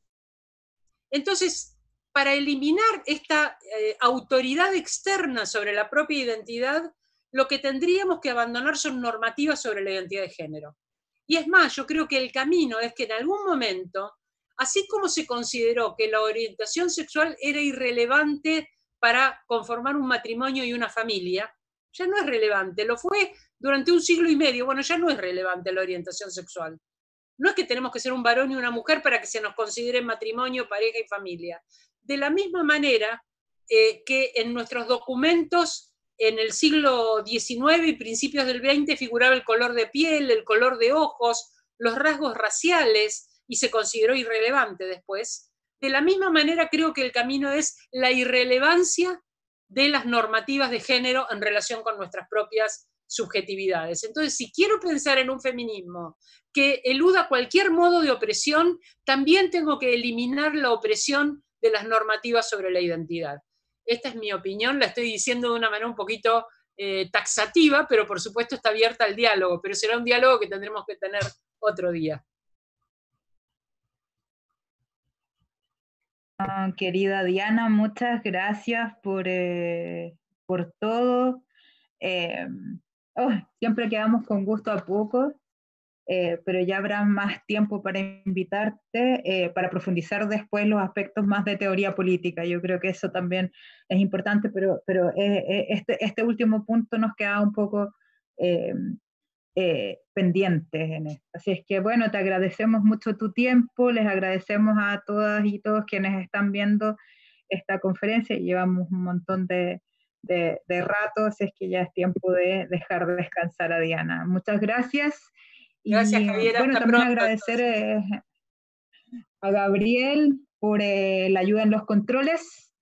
Entonces, para eliminar esta eh, autoridad externa sobre la propia identidad, lo que tendríamos que abandonar son normativas sobre la identidad de género. Y es más, yo creo que el camino es que en algún momento, así como se consideró que la orientación sexual era irrelevante para conformar un matrimonio y una familia, ya no es relevante, lo fue durante un siglo y medio, bueno, ya no es relevante la orientación sexual. No es que tenemos que ser un varón y una mujer para que se nos considere matrimonio, pareja y familia. De la misma manera eh, que en nuestros documentos en el siglo XIX y principios del XX figuraba el color de piel, el color de ojos, los rasgos raciales y se consideró irrelevante después. De la misma manera creo que el camino es la irrelevancia de las normativas de género en relación con nuestras propias subjetividades. Entonces, si quiero pensar en un feminismo que eluda cualquier modo de opresión, también tengo que eliminar la opresión de las normativas sobre la identidad esta es mi opinión, la estoy diciendo de una manera un poquito eh, taxativa, pero por supuesto está abierta al diálogo, pero será un diálogo que tendremos que tener otro día. Ah, querida Diana, muchas gracias por, eh, todo. Eh, oh, siempre quedamos con gusto a poco. Eh, pero ya habrá más tiempo para invitarte, eh, para profundizar después los aspectos más de teoría política. Yo creo que eso también es importante, pero, eh, este, este, último punto nos queda un poco pendiente en esto. Así es que, bueno, te agradecemos mucho tu tiempo, les agradecemos a todas y todos quienes están viendo esta conferencia y llevamos un montón de, de, de ratos, es que ya es tiempo de dejar descansar a Diana. Muchas gracias. Gracias, Javier. Bueno, también agradecer eh, a Gabriel por eh, la ayuda en los controles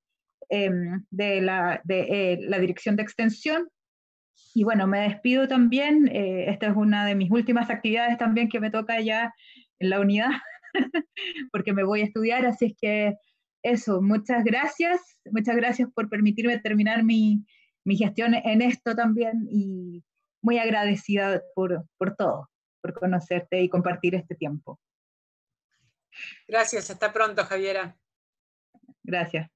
em, de, la, de eh, la Dirección de Extensión. Y bueno, me despido también. esta es una de mis últimas actividades también que me toca ya en la unidad, porque me voy a estudiar. Así es que eso, muchas gracias. Muchas gracias por permitirme terminar mi, gestión en esto también y muy agradecida por todo por conocerte y compartir este tiempo. Gracias, hasta pronto, Javiera. Gracias.